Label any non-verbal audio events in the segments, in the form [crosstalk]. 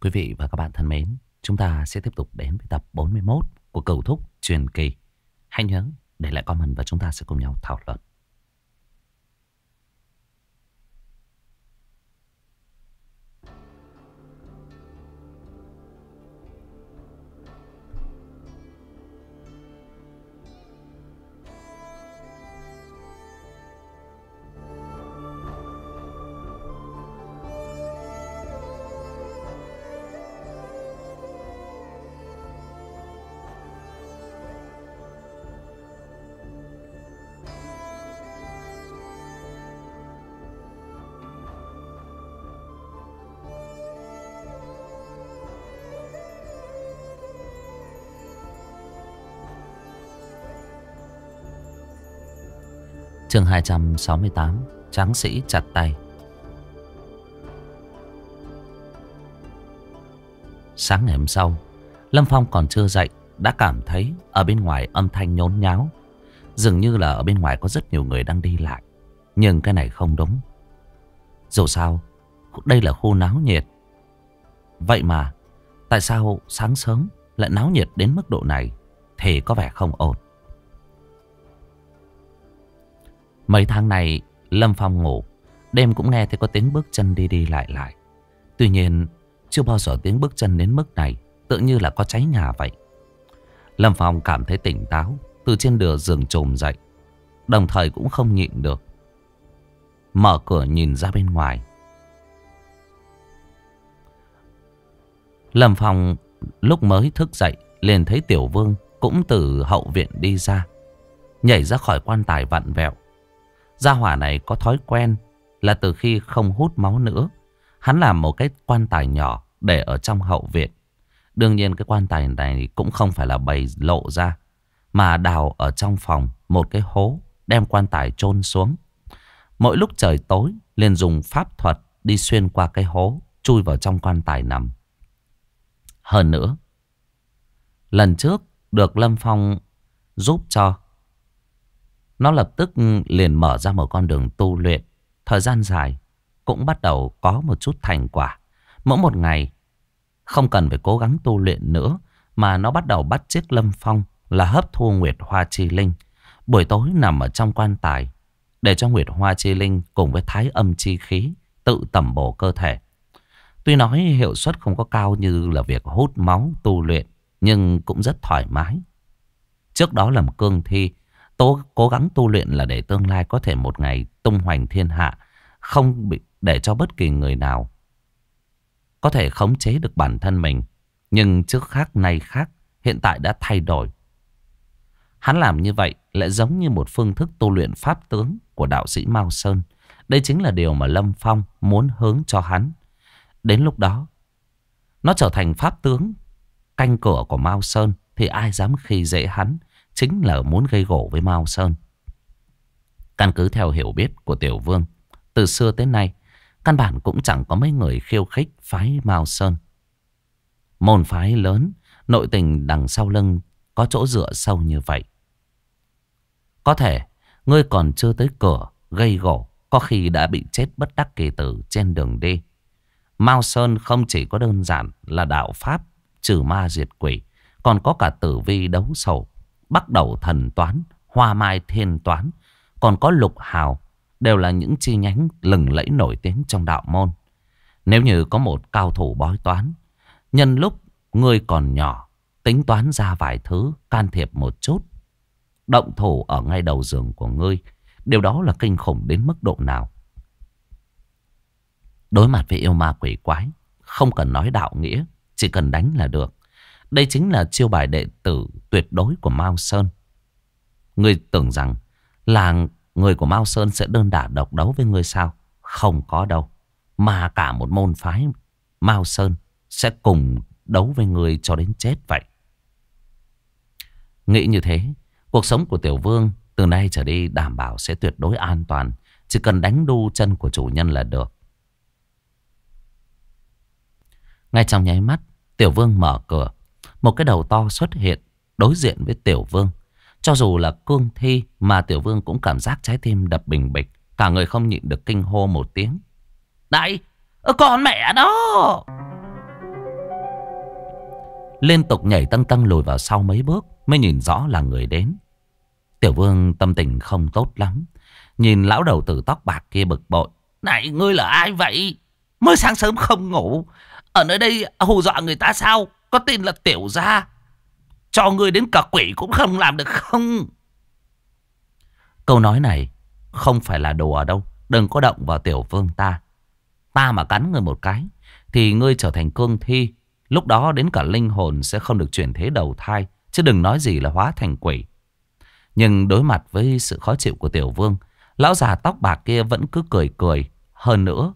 Quý vị và các bạn thân mến, chúng ta sẽ tiếp tục đến với tập 41 của Cầu Thúc Truyền Kỳ. Hãy nhớ để lại comment và chúng ta sẽ cùng nhau thảo luận. chương 268 Tráng sĩ chặt tay Sáng ngày hôm sau Lâm Phong còn chưa dậy Đã cảm thấy ở bên ngoài âm thanh nhốn nháo Dường như là ở bên ngoài có rất nhiều người đang đi lại Nhưng cái này không đúng Dù sao Đây là khu náo nhiệt Vậy mà Tại sao sáng sớm lại náo nhiệt đến mức độ này Thì có vẻ không ổn Mấy tháng này Lâm Phong ngủ Đêm cũng nghe thấy có tiếng bước chân đi đi lại lại Tuy nhiên Chưa bao giờ tiếng bước chân đến mức này Tự như là có cháy nhà vậy Lâm Phong cảm thấy tỉnh táo Từ trên đường giường trồm dậy Đồng thời cũng không nhịn được Mở cửa nhìn ra bên ngoài Lâm Phong lúc mới thức dậy liền thấy Tiểu Vương cũng từ hậu viện đi ra Nhảy ra khỏi quan tài vặn vẹo Gia hỏa này có thói quen là từ khi không hút máu nữa, hắn làm một cái quan tài nhỏ để ở trong hậu viện. Đương nhiên cái quan tài này cũng không phải là bày lộ ra, mà đào ở trong phòng một cái hố đem quan tài chôn xuống. Mỗi lúc trời tối, liền dùng pháp thuật đi xuyên qua cái hố, chui vào trong quan tài nằm. Hơn nữa, lần trước được Lâm Phong giúp cho nó lập tức ừ, liền mở ra một con đường tu luyện. Thời gian dài cũng bắt đầu có một chút thành quả. Mỗi một ngày không cần phải cố gắng tu luyện nữa mà nó bắt đầu bắt chiếc lâm phong là hấp thu Nguyệt Hoa Chi Linh. Buổi tối nằm ở trong quan tài để cho Nguyệt Hoa Chi Linh cùng với thái âm chi khí tự tẩm bổ cơ thể. Tuy nói hiệu suất không có cao như là việc hút máu tu luyện nhưng cũng rất thoải mái. Trước đó là một cương thi Tố cố gắng tu luyện là để tương lai có thể một ngày tung hoành thiên hạ, không bị để cho bất kỳ người nào có thể khống chế được bản thân mình. Nhưng trước khác nay khác, hiện tại đã thay đổi. Hắn làm như vậy lại giống như một phương thức tu luyện pháp tướng của đạo sĩ Mao Sơn. Đây chính là điều mà Lâm Phong muốn hướng cho hắn. Đến lúc đó, nó trở thành pháp tướng, canh cửa của Mao Sơn thì ai dám khi dễ hắn chính là muốn gây gỗ với Mao Sơn. Căn cứ theo hiểu biết của Tiểu Vương, từ xưa tới nay, căn bản cũng chẳng có mấy người khiêu khích phái Mao Sơn. Môn phái lớn, nội tình đằng sau lưng có chỗ dựa sâu như vậy. Có thể, ngươi còn chưa tới cửa, gây gỗ, có khi đã bị chết bất đắc kỳ tử trên đường đi. Mao Sơn không chỉ có đơn giản là đạo Pháp trừ ma diệt quỷ, còn có cả tử vi đấu sầu. Bắt đầu thần toán, hoa mai thiên toán, còn có lục hào, đều là những chi nhánh lừng lẫy nổi tiếng trong đạo môn. Nếu như có một cao thủ bói toán, nhân lúc ngươi còn nhỏ, tính toán ra vài thứ, can thiệp một chút. Động thủ ở ngay đầu giường của ngươi, điều đó là kinh khủng đến mức độ nào. Đối mặt với yêu ma quỷ quái, không cần nói đạo nghĩa, chỉ cần đánh là được. Đây chính là chiêu bài đệ tử tuyệt đối của Mao Sơn. Người tưởng rằng là người của Mao Sơn sẽ đơn đả độc đấu với người sao? Không có đâu. Mà cả một môn phái Mao Sơn sẽ cùng đấu với người cho đến chết vậy. Nghĩ như thế, cuộc sống của Tiểu Vương từ nay trở đi đảm bảo sẽ tuyệt đối an toàn. Chỉ cần đánh đu chân của chủ nhân là được. Ngay trong nháy mắt, Tiểu Vương mở cửa, một cái đầu to xuất hiện đối diện với Tiểu Vương. Cho dù là cương thi mà Tiểu Vương cũng cảm giác trái tim đập bình bịch. Cả người không nhịn được kinh hô một tiếng. Này, con mẹ đó! Liên tục nhảy tăng tăng lùi vào sau mấy bước mới nhìn rõ là người đến. Tiểu Vương tâm tình không tốt lắm. Nhìn lão đầu tử tóc bạc kia bực bội. Này, ngươi là ai vậy? Mới sáng sớm không ngủ. Ở nơi đây hù dọa người ta sao? Có tin là tiểu gia Cho người đến cả quỷ cũng không làm được không Câu nói này Không phải là đùa đâu Đừng có động vào tiểu vương ta Ta mà cắn người một cái Thì ngươi trở thành cương thi Lúc đó đến cả linh hồn sẽ không được chuyển thế đầu thai Chứ đừng nói gì là hóa thành quỷ Nhưng đối mặt với sự khó chịu của tiểu vương Lão già tóc bạc kia vẫn cứ cười cười Hơn nữa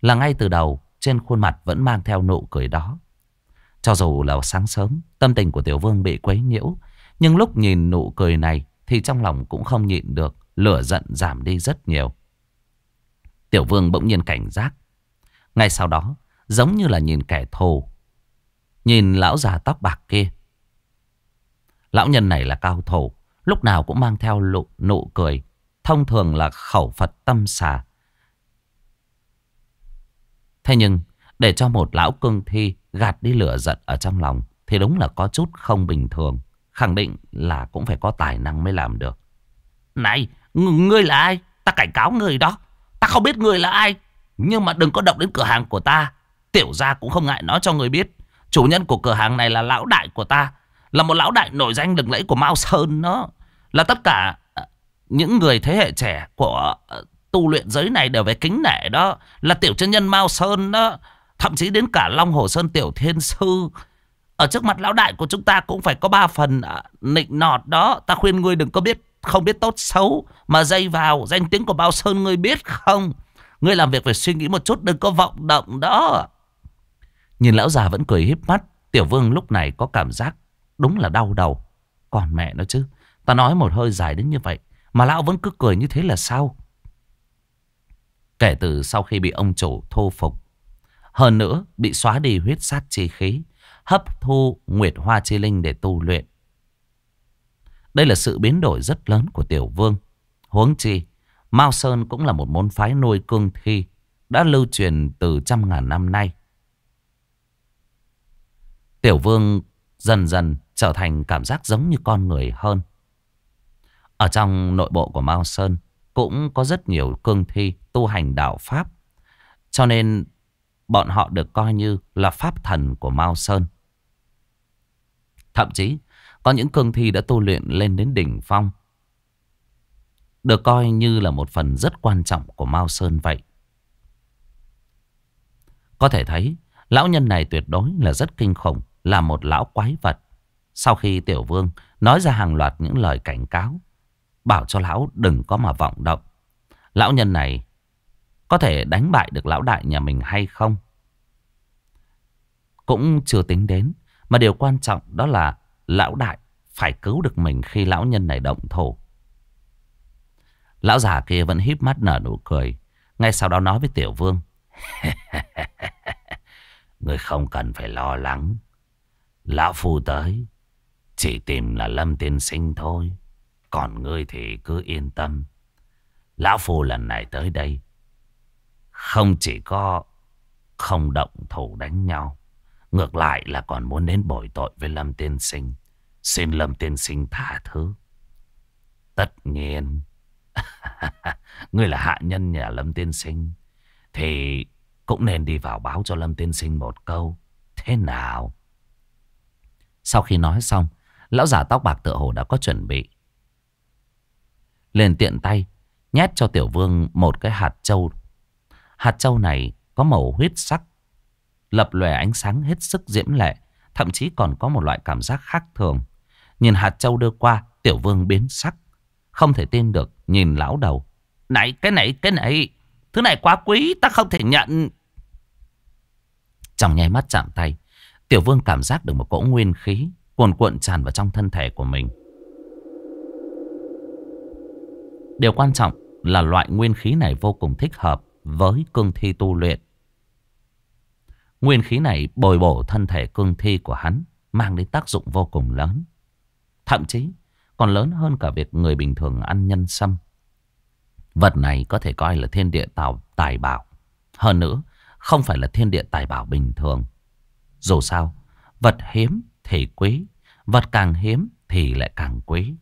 Là ngay từ đầu trên khuôn mặt vẫn mang theo nụ cười đó. Cho dù là sáng sớm, tâm tình của Tiểu Vương bị quấy nhiễu, nhưng lúc nhìn nụ cười này thì trong lòng cũng không nhịn được, lửa giận giảm đi rất nhiều. Tiểu Vương bỗng nhiên cảnh giác. Ngay sau đó, giống như là nhìn kẻ thù, nhìn lão già tóc bạc kia. Lão nhân này là cao thủ, lúc nào cũng mang theo lụ, nụ cười, thông thường là khẩu Phật tâm xà, Thế nhưng để cho một lão cương thi gạt đi lửa giận ở trong lòng thì đúng là có chút không bình thường. Khẳng định là cũng phải có tài năng mới làm được. Này, ngươi là ai? Ta cảnh cáo ngươi đó. Ta không biết ngươi là ai. Nhưng mà đừng có động đến cửa hàng của ta. Tiểu gia cũng không ngại nói cho người biết. Chủ nhân của cửa hàng này là lão đại của ta. Là một lão đại nổi danh lừng lẫy của Mao Sơn đó. Là tất cả à, những người thế hệ trẻ của ờ, tu luyện giới này đều phải kính nể đó. Là tiểu chân nhân Mao Sơn đó. Thậm chí đến cả Long Hồ Sơn Tiểu Thiên Sư. Ở trước mặt lão đại của chúng ta cũng phải có ba phần à, nịnh nọt đó. Ta khuyên ngươi đừng có biết không biết tốt xấu mà dây vào danh tiếng của Mao Sơn ngươi biết không? Ngươi làm việc phải suy nghĩ một chút đừng có vọng động đó. Nhìn lão già vẫn cười híp mắt. Tiểu vương lúc này có cảm giác đúng là đau đầu. Còn mẹ nó chứ. Ta nói một hơi dài đến như vậy. Mà lão vẫn cứ cười như thế là sao? Kể từ sau khi bị ông chủ thu phục Hơn nữa bị xóa đi huyết sát chi khí Hấp thu nguyệt hoa chi linh để tu luyện Đây là sự biến đổi rất lớn của tiểu vương Huống chi Mao Sơn cũng là một môn phái nuôi cương thi Đã lưu truyền từ trăm ngàn năm nay Tiểu vương dần dần trở thành cảm giác giống như con người hơn Ở trong nội bộ của Mao Sơn cũng có rất nhiều cương thi tu hành đạo Pháp. Cho nên bọn họ được coi như là Pháp thần của Mao Sơn. Thậm chí có những cương thi đã tu luyện lên đến đỉnh phong. Được coi như là một phần rất quan trọng của Mao Sơn vậy. Có thể thấy lão nhân này tuyệt đối là rất kinh khủng, là một lão quái vật. Sau khi tiểu vương nói ra hàng loạt những lời cảnh cáo Bảo cho lão đừng có mà vọng động. Lão nhân này có thể đánh bại được lão đại nhà mình hay không? Cũng chưa tính đến. Mà điều quan trọng đó là lão đại phải cứu được mình khi lão nhân này động thổ. Lão già kia vẫn híp mắt nở nụ cười. Ngay sau đó nói với tiểu vương. [laughs] Người không cần phải lo lắng. Lão phu tới. Chỉ tìm là Lâm Tiên Sinh thôi. Còn ngươi thì cứ yên tâm. Lão Phu lần này tới đây. Không chỉ có không động thủ đánh nhau. Ngược lại là còn muốn đến bồi tội với Lâm Tiên Sinh. Xin Lâm Tiên Sinh tha thứ. Tất nhiên. [laughs] ngươi là hạ nhân nhà Lâm Tiên Sinh. Thì cũng nên đi vào báo cho Lâm Tiên Sinh một câu. Thế nào? Sau khi nói xong, lão giả tóc bạc tựa hồ đã có chuẩn bị. Liền tiện tay Nhét cho tiểu vương một cái hạt châu Hạt châu này có màu huyết sắc Lập lòe ánh sáng hết sức diễm lệ Thậm chí còn có một loại cảm giác khác thường Nhìn hạt châu đưa qua Tiểu vương biến sắc Không thể tin được Nhìn lão đầu Này cái này cái này Thứ này quá quý ta không thể nhận Trong nháy mắt chạm tay Tiểu vương cảm giác được một cỗ nguyên khí Cuồn cuộn tràn vào trong thân thể của mình Điều quan trọng là loại nguyên khí này vô cùng thích hợp với cương thi tu luyện. Nguyên khí này bồi bổ thân thể cương thi của hắn, mang đến tác dụng vô cùng lớn. Thậm chí còn lớn hơn cả việc người bình thường ăn nhân sâm. Vật này có thể coi là thiên địa tạo tài bảo. Hơn nữa, không phải là thiên địa tài bảo bình thường. Dù sao, vật hiếm thì quý, vật càng hiếm thì lại càng quý.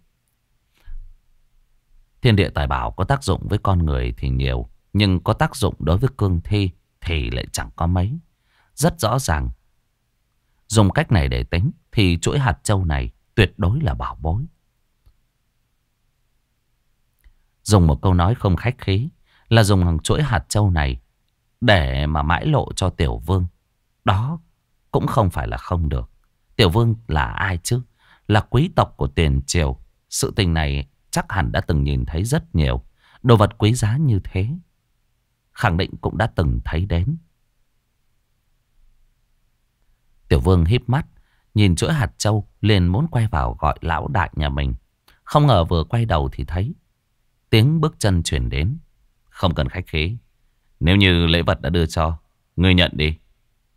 Thiên địa tài bảo có tác dụng với con người thì nhiều, nhưng có tác dụng đối với cương thi thì lại chẳng có mấy. Rất rõ ràng, dùng cách này để tính thì chuỗi hạt châu này tuyệt đối là bảo bối. Dùng một câu nói không khách khí là dùng hàng chuỗi hạt châu này để mà mãi lộ cho tiểu vương. Đó cũng không phải là không được. Tiểu vương là ai chứ? Là quý tộc của tiền triều. Sự tình này chắc hẳn đã từng nhìn thấy rất nhiều đồ vật quý giá như thế. Khẳng định cũng đã từng thấy đến. Tiểu vương híp mắt, nhìn chuỗi hạt châu liền muốn quay vào gọi lão đại nhà mình. Không ngờ vừa quay đầu thì thấy tiếng bước chân chuyển đến. Không cần khách khí. Nếu như lễ vật đã đưa cho, ngươi nhận đi.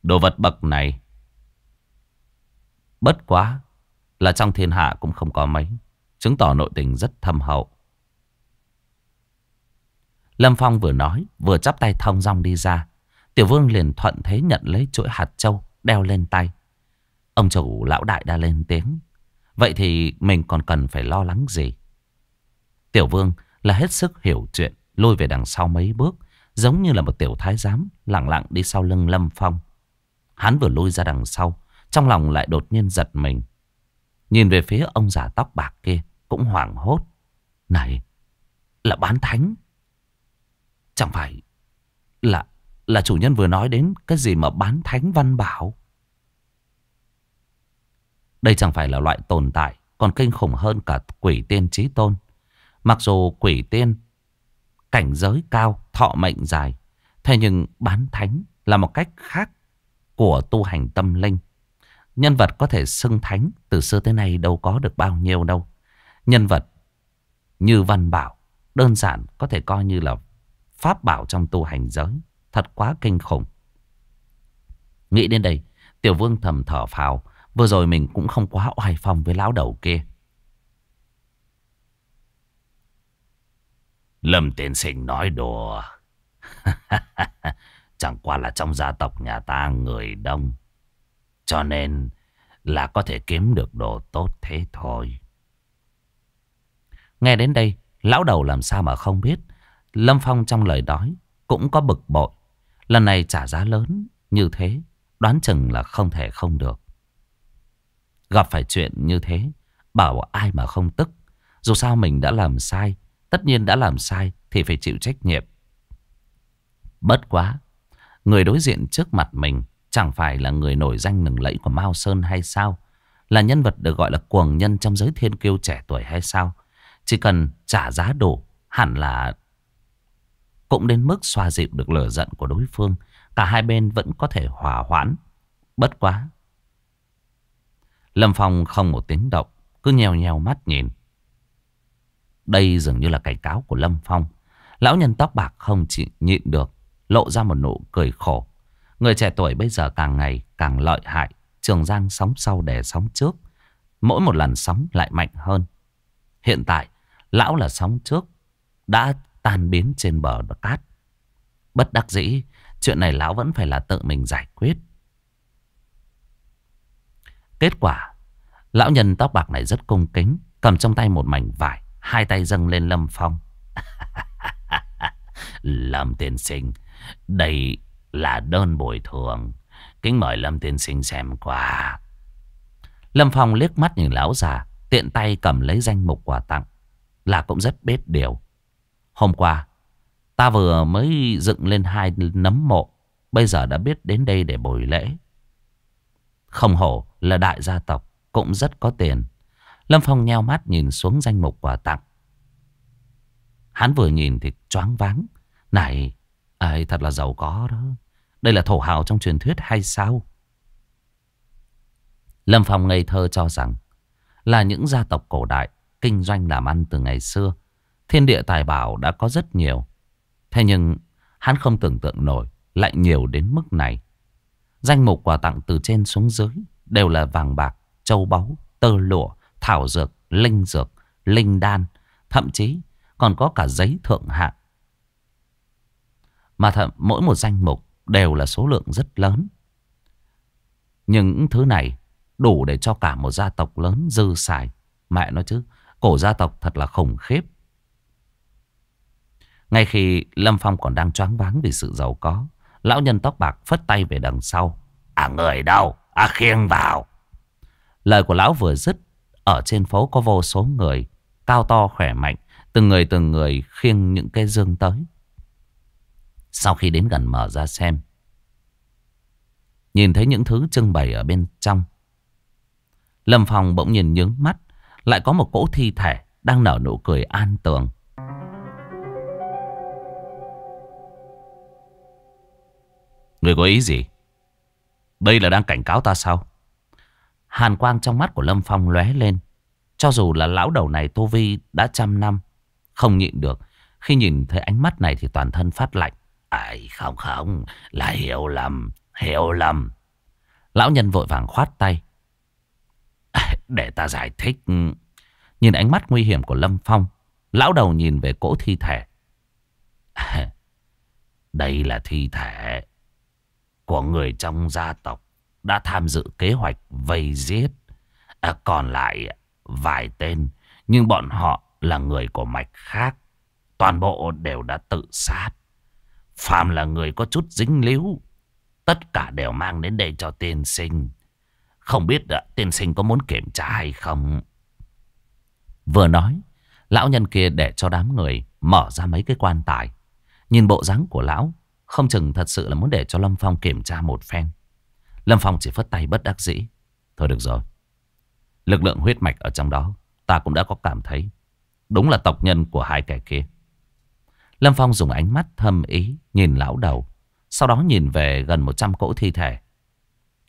Đồ vật bậc này. Bất quá là trong thiên hạ cũng không có mấy chứng tỏ nội tình rất thâm hậu. Lâm Phong vừa nói, vừa chắp tay thong dong đi ra. Tiểu Vương liền thuận thế nhận lấy chuỗi hạt châu đeo lên tay. Ông chủ lão đại đã lên tiếng. Vậy thì mình còn cần phải lo lắng gì? Tiểu Vương là hết sức hiểu chuyện, lôi về đằng sau mấy bước, giống như là một tiểu thái giám lặng lặng đi sau lưng Lâm Phong. Hắn vừa lôi ra đằng sau, trong lòng lại đột nhiên giật mình. Nhìn về phía ông già tóc bạc kia, cũng hoảng hốt. Này, là bán thánh. Chẳng phải là là chủ nhân vừa nói đến cái gì mà bán thánh văn bảo. Đây chẳng phải là loại tồn tại còn kinh khủng hơn cả quỷ tiên trí tôn. Mặc dù quỷ tiên cảnh giới cao, thọ mệnh dài. Thế nhưng bán thánh là một cách khác của tu hành tâm linh. Nhân vật có thể xưng thánh từ xưa tới nay đâu có được bao nhiêu đâu. Nhân vật như Văn Bảo đơn giản có thể coi như là pháp bảo trong tu hành giới. Thật quá kinh khủng. Nghĩ đến đây, Tiểu Vương thầm thở phào. Vừa rồi mình cũng không quá oai phong với lão đầu kia. Lâm Tiến Sinh nói đùa. [laughs] Chẳng qua là trong gia tộc nhà ta người đông. Cho nên là có thể kiếm được đồ tốt thế thôi. Nghe đến đây, lão đầu làm sao mà không biết. Lâm Phong trong lời nói cũng có bực bội. Lần này trả giá lớn như thế, đoán chừng là không thể không được. Gặp phải chuyện như thế, bảo ai mà không tức. Dù sao mình đã làm sai, tất nhiên đã làm sai thì phải chịu trách nhiệm. Bất quá, người đối diện trước mặt mình chẳng phải là người nổi danh nừng lẫy của Mao Sơn hay sao? Là nhân vật được gọi là cuồng nhân trong giới thiên kiêu trẻ tuổi hay sao? Chỉ cần trả giá đủ hẳn là cũng đến mức xoa dịu được lửa giận của đối phương. Cả hai bên vẫn có thể hòa hoãn. Bất quá. Lâm Phong không một tiếng động, cứ nhèo nhèo mắt nhìn. Đây dường như là cảnh cáo của Lâm Phong. Lão nhân tóc bạc không chỉ nhịn được, lộ ra một nụ cười khổ. Người trẻ tuổi bây giờ càng ngày càng lợi hại, trường giang sóng sau đè sóng trước. Mỗi một lần sóng lại mạnh hơn. Hiện tại, Lão là sóng trước Đã tan biến trên bờ cát Bất đắc dĩ Chuyện này lão vẫn phải là tự mình giải quyết Kết quả Lão nhân tóc bạc này rất cung kính Cầm trong tay một mảnh vải Hai tay dâng lên Lâm Phong [laughs] Lâm tiên sinh Đây là đơn bồi thường Kính mời Lâm tiên sinh xem qua Lâm Phong liếc mắt nhìn lão già Tiện tay cầm lấy danh mục quà tặng là cũng rất biết điều. Hôm qua, ta vừa mới dựng lên hai nấm mộ, bây giờ đã biết đến đây để bồi lễ. Không hổ là đại gia tộc, cũng rất có tiền. Lâm Phong nheo mắt nhìn xuống danh mục quà tặng. Hắn vừa nhìn thì choáng váng. Này, ai thật là giàu có đó. Đây là thổ hào trong truyền thuyết hay sao? Lâm Phong ngây thơ cho rằng là những gia tộc cổ đại kinh doanh làm ăn từ ngày xưa. Thiên địa tài bảo đã có rất nhiều. Thế nhưng hắn không tưởng tượng nổi lại nhiều đến mức này. Danh mục quà tặng từ trên xuống dưới đều là vàng bạc, châu báu, tơ lụa, thảo dược, linh dược, linh đan. Thậm chí còn có cả giấy thượng hạng. Mà thậm mỗi một danh mục đều là số lượng rất lớn. Những thứ này đủ để cho cả một gia tộc lớn dư xài. Mẹ nói chứ, Cổ gia tộc thật là khủng khiếp. Ngay khi Lâm Phong còn đang choáng váng vì sự giàu có, lão nhân tóc bạc phất tay về đằng sau. À người đâu? À khiêng vào. Lời của lão vừa dứt, ở trên phố có vô số người, cao to khỏe mạnh, từng người từng người khiêng những cái dương tới. Sau khi đến gần mở ra xem, nhìn thấy những thứ trưng bày ở bên trong. Lâm Phong bỗng nhìn nhướng mắt, lại có một cỗ thi thể đang nở nụ cười an tường. Người có ý gì? Đây là đang cảnh cáo ta sao? Hàn quang trong mắt của Lâm Phong lóe lên. Cho dù là lão đầu này Tô Vi đã trăm năm, không nhịn được. Khi nhìn thấy ánh mắt này thì toàn thân phát lạnh. Ai không không, là hiểu lầm, hiểu lầm. Lão nhân vội vàng khoát tay. [laughs] Để ta giải thích. Nhìn ánh mắt nguy hiểm của Lâm Phong. Lão đầu nhìn về cỗ thi thể. [laughs] Đây là thi thể của người trong gia tộc đã tham dự kế hoạch vây giết. À, còn lại vài tên, nhưng bọn họ là người của mạch khác. Toàn bộ đều đã tự sát. Phạm là người có chút dính líu. Tất cả đều mang đến đây cho tiên sinh. Không biết đã, tiên sinh có muốn kiểm tra hay không? Vừa nói, lão nhân kia để cho đám người mở ra mấy cái quan tài. Nhìn bộ dáng của lão, không chừng thật sự là muốn để cho Lâm Phong kiểm tra một phen. Lâm Phong chỉ phất tay bất đắc dĩ. Thôi được rồi. Lực lượng huyết mạch ở trong đó, ta cũng đã có cảm thấy. Đúng là tộc nhân của hai kẻ kia. Lâm Phong dùng ánh mắt thâm ý nhìn lão đầu. Sau đó nhìn về gần 100 cỗ thi thể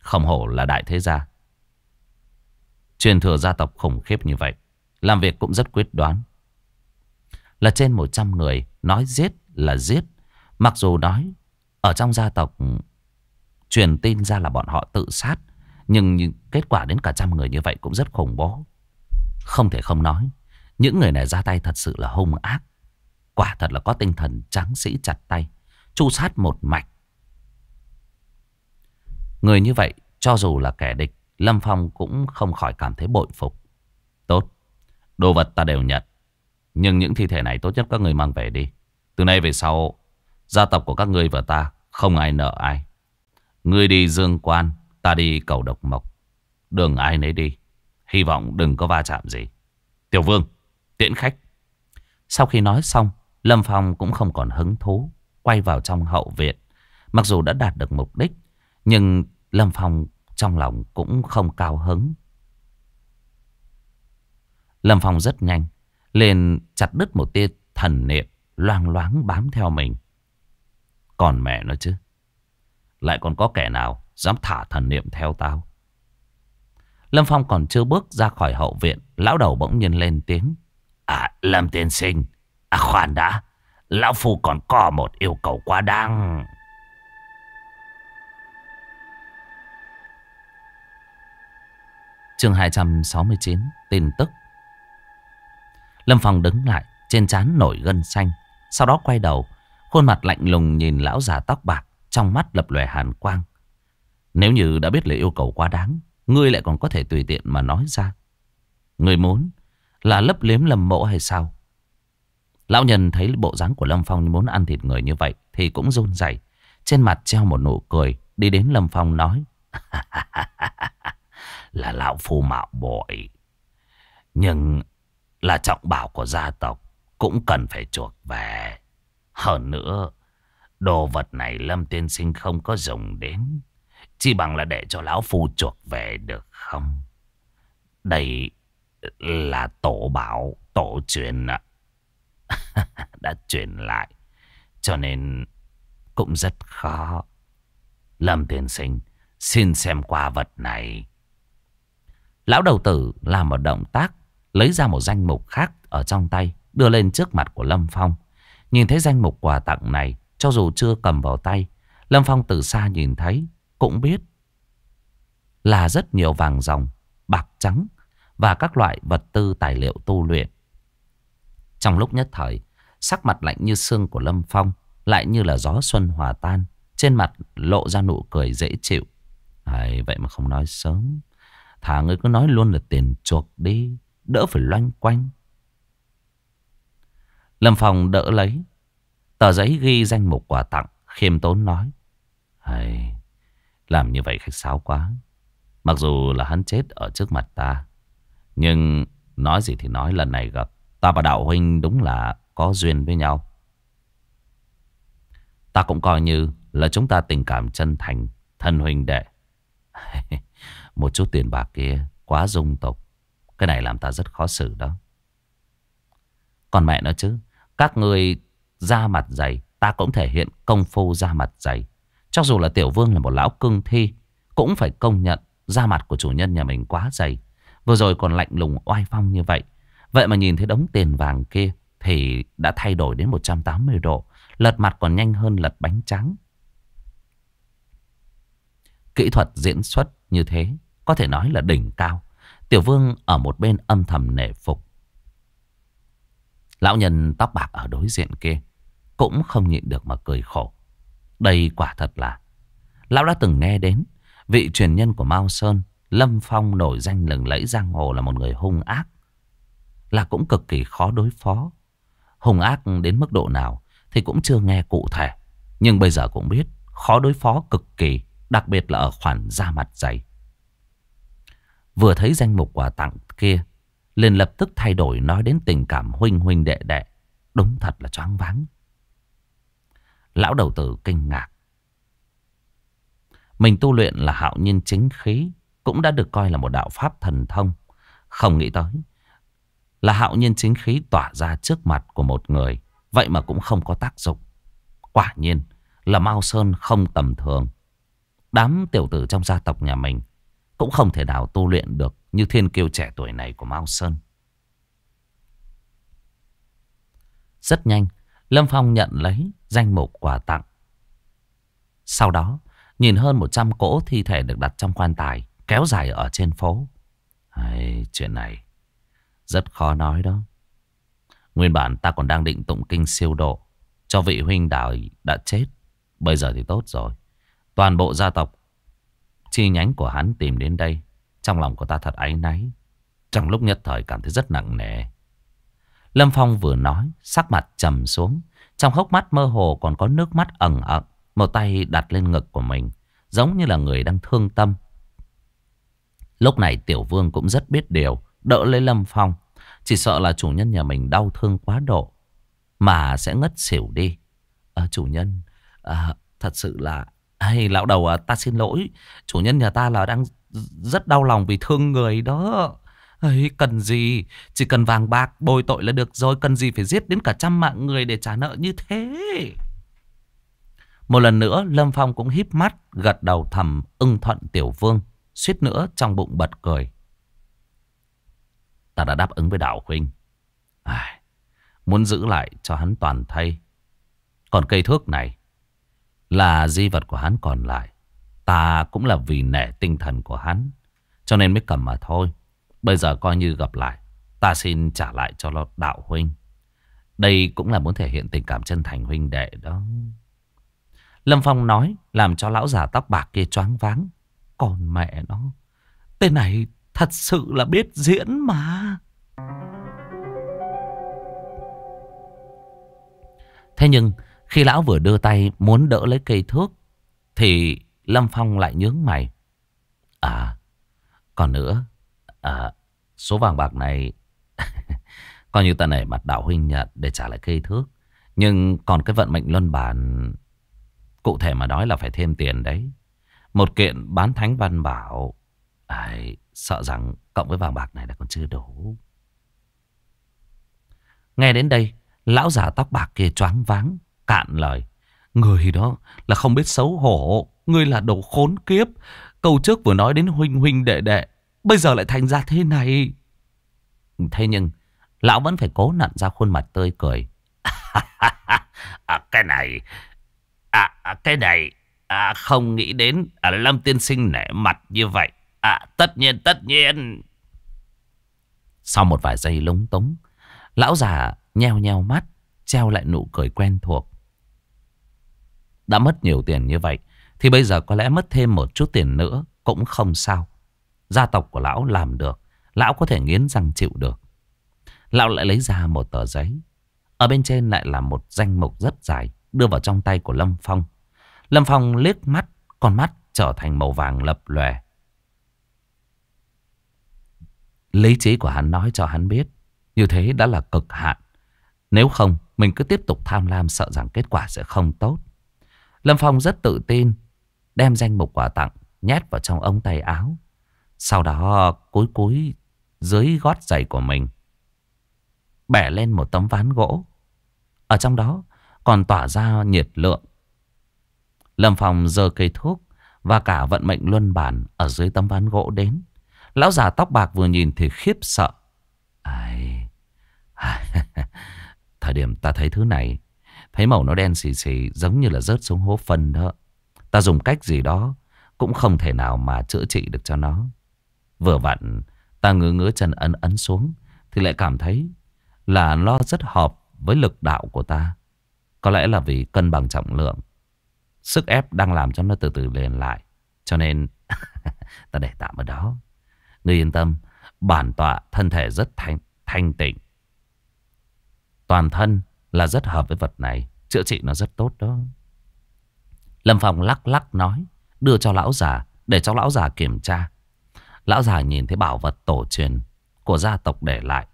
không hổ là đại thế gia. Truyền thừa gia tộc khủng khiếp như vậy. Làm việc cũng rất quyết đoán. Là trên 100 người nói giết là giết. Mặc dù nói ở trong gia tộc truyền tin ra là bọn họ tự sát. Nhưng kết quả đến cả trăm người như vậy cũng rất khủng bố. Không thể không nói. Những người này ra tay thật sự là hung ác. Quả thật là có tinh thần tráng sĩ chặt tay. Chu sát một mạch Người như vậy, cho dù là kẻ địch, Lâm Phong cũng không khỏi cảm thấy bội phục. Tốt, đồ vật ta đều nhận. Nhưng những thi thể này tốt nhất các người mang về đi. Từ nay về sau, gia tộc của các người và ta không ai nợ ai. Ngươi đi dương quan, ta đi cầu độc mộc. Đường ai nấy đi. Hy vọng đừng có va chạm gì. Tiểu vương, tiễn khách. Sau khi nói xong, Lâm Phong cũng không còn hứng thú. Quay vào trong hậu viện. Mặc dù đã đạt được mục đích, nhưng Lâm Phong trong lòng cũng không cao hứng. Lâm Phong rất nhanh, lên chặt đứt một tia thần niệm loang loáng bám theo mình. Còn mẹ nó chứ, lại còn có kẻ nào dám thả thần niệm theo tao. Lâm Phong còn chưa bước ra khỏi hậu viện, lão đầu bỗng nhiên lên tiếng. À, Lâm Tiên Sinh, à khoan đã, lão phu còn có một yêu cầu quá đáng. chương 269 tin tức Lâm Phong đứng lại Trên trán nổi gân xanh Sau đó quay đầu Khuôn mặt lạnh lùng nhìn lão già tóc bạc Trong mắt lập lòe hàn quang Nếu như đã biết là yêu cầu quá đáng Ngươi lại còn có thể tùy tiện mà nói ra Ngươi muốn Là lấp liếm lầm mộ hay sao Lão nhân thấy bộ dáng của Lâm Phong muốn ăn thịt người như vậy Thì cũng run rẩy Trên mặt treo một nụ cười Đi đến Lâm Phong nói là lão phu mạo bội. Nhưng là trọng bảo của gia tộc cũng cần phải chuộc về. Hơn nữa, đồ vật này Lâm Tiên Sinh không có dùng đến. Chỉ bằng là để cho lão phu chuộc về được không? Đây là tổ bảo, tổ truyền ạ. [laughs] Đã truyền lại. Cho nên cũng rất khó. Lâm Tiên Sinh xin xem qua vật này. Lão đầu tử làm một động tác, lấy ra một danh mục khác ở trong tay, đưa lên trước mặt của Lâm Phong. Nhìn thấy danh mục quà tặng này, cho dù chưa cầm vào tay, Lâm Phong từ xa nhìn thấy, cũng biết là rất nhiều vàng ròng, bạc trắng và các loại vật tư tài liệu tu luyện. Trong lúc nhất thời, sắc mặt lạnh như xương của Lâm Phong lại như là gió xuân hòa tan, trên mặt lộ ra nụ cười dễ chịu. À, vậy mà không nói sớm. Thả người cứ nói luôn là tiền chuộc đi Đỡ phải loanh quanh Lâm Phong đỡ lấy Tờ giấy ghi danh mục quà tặng Khiêm tốn nói hey, Làm như vậy khách sáo quá Mặc dù là hắn chết ở trước mặt ta Nhưng nói gì thì nói lần này gặp Ta và Đạo Huynh đúng là có duyên với nhau Ta cũng coi như là chúng ta tình cảm chân thành Thân huynh đệ một chút tiền bạc kia quá dung tục. Cái này làm ta rất khó xử đó. Còn mẹ nó chứ. Các người da mặt dày. Ta cũng thể hiện công phu da mặt dày. Cho dù là tiểu vương là một lão cưng thi. Cũng phải công nhận da mặt của chủ nhân nhà mình quá dày. Vừa rồi còn lạnh lùng oai phong như vậy. Vậy mà nhìn thấy đống tiền vàng kia thì đã thay đổi đến 180 độ. Lật mặt còn nhanh hơn lật bánh trắng. Kỹ thuật diễn xuất như thế có thể nói là đỉnh cao. Tiểu Vương ở một bên âm thầm nể phục. Lão nhân tóc bạc ở đối diện kia cũng không nhịn được mà cười khổ. Đây quả thật là lão đã từng nghe đến vị truyền nhân của Mao Sơn, Lâm Phong nổi danh lừng lẫy giang hồ là một người hung ác, là cũng cực kỳ khó đối phó. Hung ác đến mức độ nào thì cũng chưa nghe cụ thể, nhưng bây giờ cũng biết khó đối phó cực kỳ. Đặc biệt là ở khoản da mặt dày. Vừa thấy danh mục quà tặng kia, liền lập tức thay đổi nói đến tình cảm huynh huynh đệ đệ. Đúng thật là choáng váng. Lão đầu tử kinh ngạc. Mình tu luyện là hạo nhiên chính khí, cũng đã được coi là một đạo pháp thần thông. Không nghĩ tới, là hạo nhiên chính khí tỏa ra trước mặt của một người, vậy mà cũng không có tác dụng. Quả nhiên là Mao Sơn không tầm thường. Đám tiểu tử trong gia tộc nhà mình Cũng không thể nào tu luyện được Như thiên kiêu trẻ tuổi này của Mao Sơn Rất nhanh Lâm Phong nhận lấy danh mục quà tặng Sau đó Nhìn hơn 100 cỗ thi thể được đặt trong quan tài Kéo dài ở trên phố Ai, Chuyện này Rất khó nói đó Nguyên bản ta còn đang định tụng kinh siêu độ Cho vị huynh đào đã chết Bây giờ thì tốt rồi Toàn bộ gia tộc Chi nhánh của hắn tìm đến đây Trong lòng của ta thật áy náy Trong lúc nhất thời cảm thấy rất nặng nề Lâm Phong vừa nói Sắc mặt trầm xuống Trong hốc mắt mơ hồ còn có nước mắt ẩn ẩn Một tay đặt lên ngực của mình Giống như là người đang thương tâm Lúc này Tiểu Vương cũng rất biết điều Đỡ lấy Lâm Phong Chỉ sợ là chủ nhân nhà mình đau thương quá độ Mà sẽ ngất xỉu đi à, Chủ nhân à, Thật sự là hay lão đầu à, ta xin lỗi, chủ nhân nhà ta là đang rất đau lòng vì thương người đó. Ấy, cần gì, chỉ cần vàng bạc bồi tội là được rồi, cần gì phải giết đến cả trăm mạng người để trả nợ như thế. Một lần nữa, Lâm Phong cũng híp mắt, gật đầu thầm ưng thuận tiểu vương, suýt nữa trong bụng bật cười. Ta đã đáp ứng với đạo huynh. muốn giữ lại cho hắn toàn thay. Còn cây thước này, là di vật của hắn còn lại. Ta cũng là vì nể tinh thần của hắn. Cho nên mới cầm mà thôi. Bây giờ coi như gặp lại. Ta xin trả lại cho đạo huynh. Đây cũng là muốn thể hiện tình cảm chân thành huynh đệ đó. Lâm Phong nói làm cho lão già tóc bạc kia choáng váng. Còn mẹ nó. Tên này thật sự là biết diễn mà. Thế nhưng khi lão vừa đưa tay muốn đỡ lấy cây thước Thì Lâm Phong lại nhướng mày À Còn nữa à, Số vàng bạc này [laughs] Coi như ta nể mặt đạo huynh nhận để trả lại cây thước Nhưng còn cái vận mệnh luân bản Cụ thể mà nói là phải thêm tiền đấy Một kiện bán thánh văn bảo Ai, Sợ rằng cộng với vàng bạc này là còn chưa đủ Nghe đến đây Lão giả tóc bạc kia choáng váng Cạn lời. Người đó là không biết xấu hổ. Người là đồ khốn kiếp. Câu trước vừa nói đến huynh huynh đệ đệ. Bây giờ lại thành ra thế này. Thế nhưng, lão vẫn phải cố nặn ra khuôn mặt tươi cười. [laughs] à, cái này, à, à, cái này, à, không nghĩ đến à, Lâm Tiên Sinh nể mặt như vậy. À, tất nhiên, tất nhiên. Sau một vài giây lúng túng, lão già nheo nheo mắt, treo lại nụ cười quen thuộc. Đã mất nhiều tiền như vậy Thì bây giờ có lẽ mất thêm một chút tiền nữa Cũng không sao Gia tộc của lão làm được Lão có thể nghiến răng chịu được Lão lại lấy ra một tờ giấy Ở bên trên lại là một danh mục rất dài Đưa vào trong tay của Lâm Phong Lâm Phong liếc mắt Con mắt trở thành màu vàng lập lòe Lý trí của hắn nói cho hắn biết Như thế đã là cực hạn Nếu không Mình cứ tiếp tục tham lam sợ rằng kết quả sẽ không tốt Lâm Phong rất tự tin, đem danh mục quà tặng, nhét vào trong ống tay áo. Sau đó cúi cúi dưới gót giày của mình. Bẻ lên một tấm ván gỗ. Ở trong đó còn tỏa ra nhiệt lượng. Lâm Phong giơ cây thuốc và cả vận mệnh luân bản ở dưới tấm ván gỗ đến. Lão già tóc bạc vừa nhìn thì khiếp sợ. Ai... [laughs] Thời điểm ta thấy thứ này Thấy màu nó đen xì xì giống như là rớt xuống hố phân đó. Ta dùng cách gì đó cũng không thể nào mà chữa trị được cho nó. Vừa vặn ta ngứa ngứa chân ấn ấn xuống thì lại cảm thấy là nó rất hợp với lực đạo của ta. Có lẽ là vì cân bằng trọng lượng. Sức ép đang làm cho nó từ từ lên lại. Cho nên [laughs] ta để tạm ở đó. Ngươi yên tâm, bản tọa thân thể rất thanh, thanh tịnh. Toàn thân là rất hợp với vật này. Chữa trị nó rất tốt đó. Lâm Phong lắc lắc nói. Đưa cho lão già. Để cho lão già kiểm tra. Lão già nhìn thấy bảo vật tổ truyền của gia tộc để lại.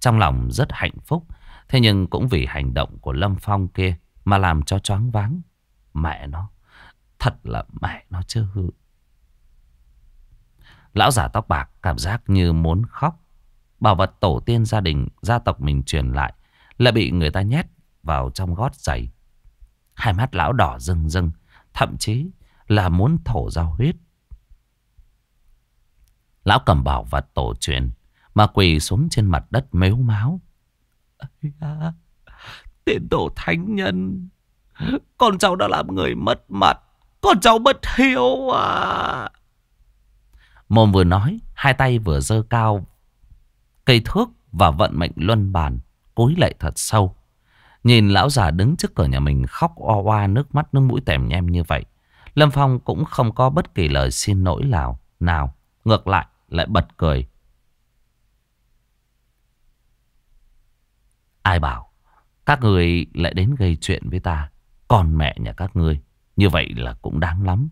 Trong lòng rất hạnh phúc. Thế nhưng cũng vì hành động của Lâm Phong kia mà làm cho choáng váng. Mẹ nó. Thật là mẹ nó chứ hư. Lão già tóc bạc cảm giác như muốn khóc. Bảo vật tổ tiên gia đình, gia tộc mình truyền lại là bị người ta nhét vào trong gót giày. Hai mắt lão đỏ rưng rưng, thậm chí là muốn thổ ra huyết. Lão cầm bảo vật tổ truyền mà quỳ xuống trên mặt đất mếu máu. Tiện Tiền tổ thánh nhân, con cháu đã làm người mất mặt, con cháu bất hiếu à. Mồm vừa nói, hai tay vừa dơ cao cây thước và vận mệnh luân bàn cúi lại thật sâu. Nhìn lão già đứng trước cửa nhà mình khóc oa oa nước mắt nước mũi tèm nhem như vậy. Lâm Phong cũng không có bất kỳ lời xin lỗi nào. Nào, ngược lại, lại bật cười. Ai bảo, các người lại đến gây chuyện với ta. Còn mẹ nhà các người, như vậy là cũng đáng lắm.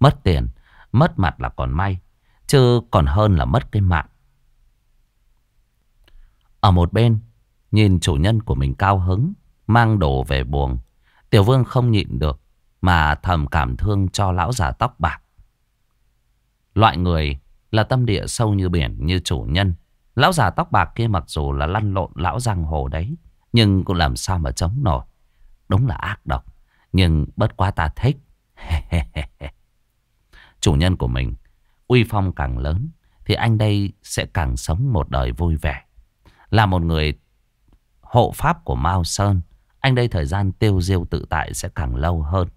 Mất tiền, mất mặt là còn may, chứ còn hơn là mất cái mạng. Ở một bên, Nhìn chủ nhân của mình cao hứng Mang đồ về buồng Tiểu vương không nhịn được Mà thầm cảm thương cho lão già tóc bạc Loại người là tâm địa sâu như biển như chủ nhân Lão già tóc bạc kia mặc dù là lăn lộn lão giang hồ đấy Nhưng cũng làm sao mà chống nổi Đúng là ác độc Nhưng bất quá ta thích [laughs] Chủ nhân của mình Uy phong càng lớn Thì anh đây sẽ càng sống một đời vui vẻ Là một người hộ pháp của Mao Sơn, anh đây thời gian tiêu diêu tự tại sẽ càng lâu hơn.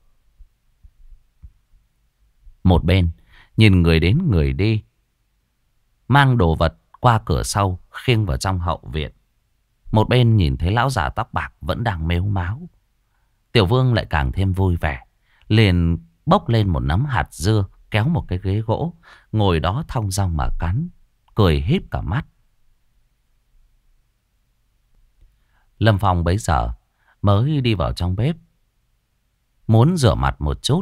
Một bên, nhìn người đến người đi, mang đồ vật qua cửa sau khiêng vào trong hậu viện. Một bên nhìn thấy lão già tóc bạc vẫn đang mếu máu. Tiểu vương lại càng thêm vui vẻ, liền bốc lên một nắm hạt dưa, kéo một cái ghế gỗ, ngồi đó thong dong mà cắn, cười híp cả mắt. Lâm Phong bấy giờ mới đi vào trong bếp. Muốn rửa mặt một chút,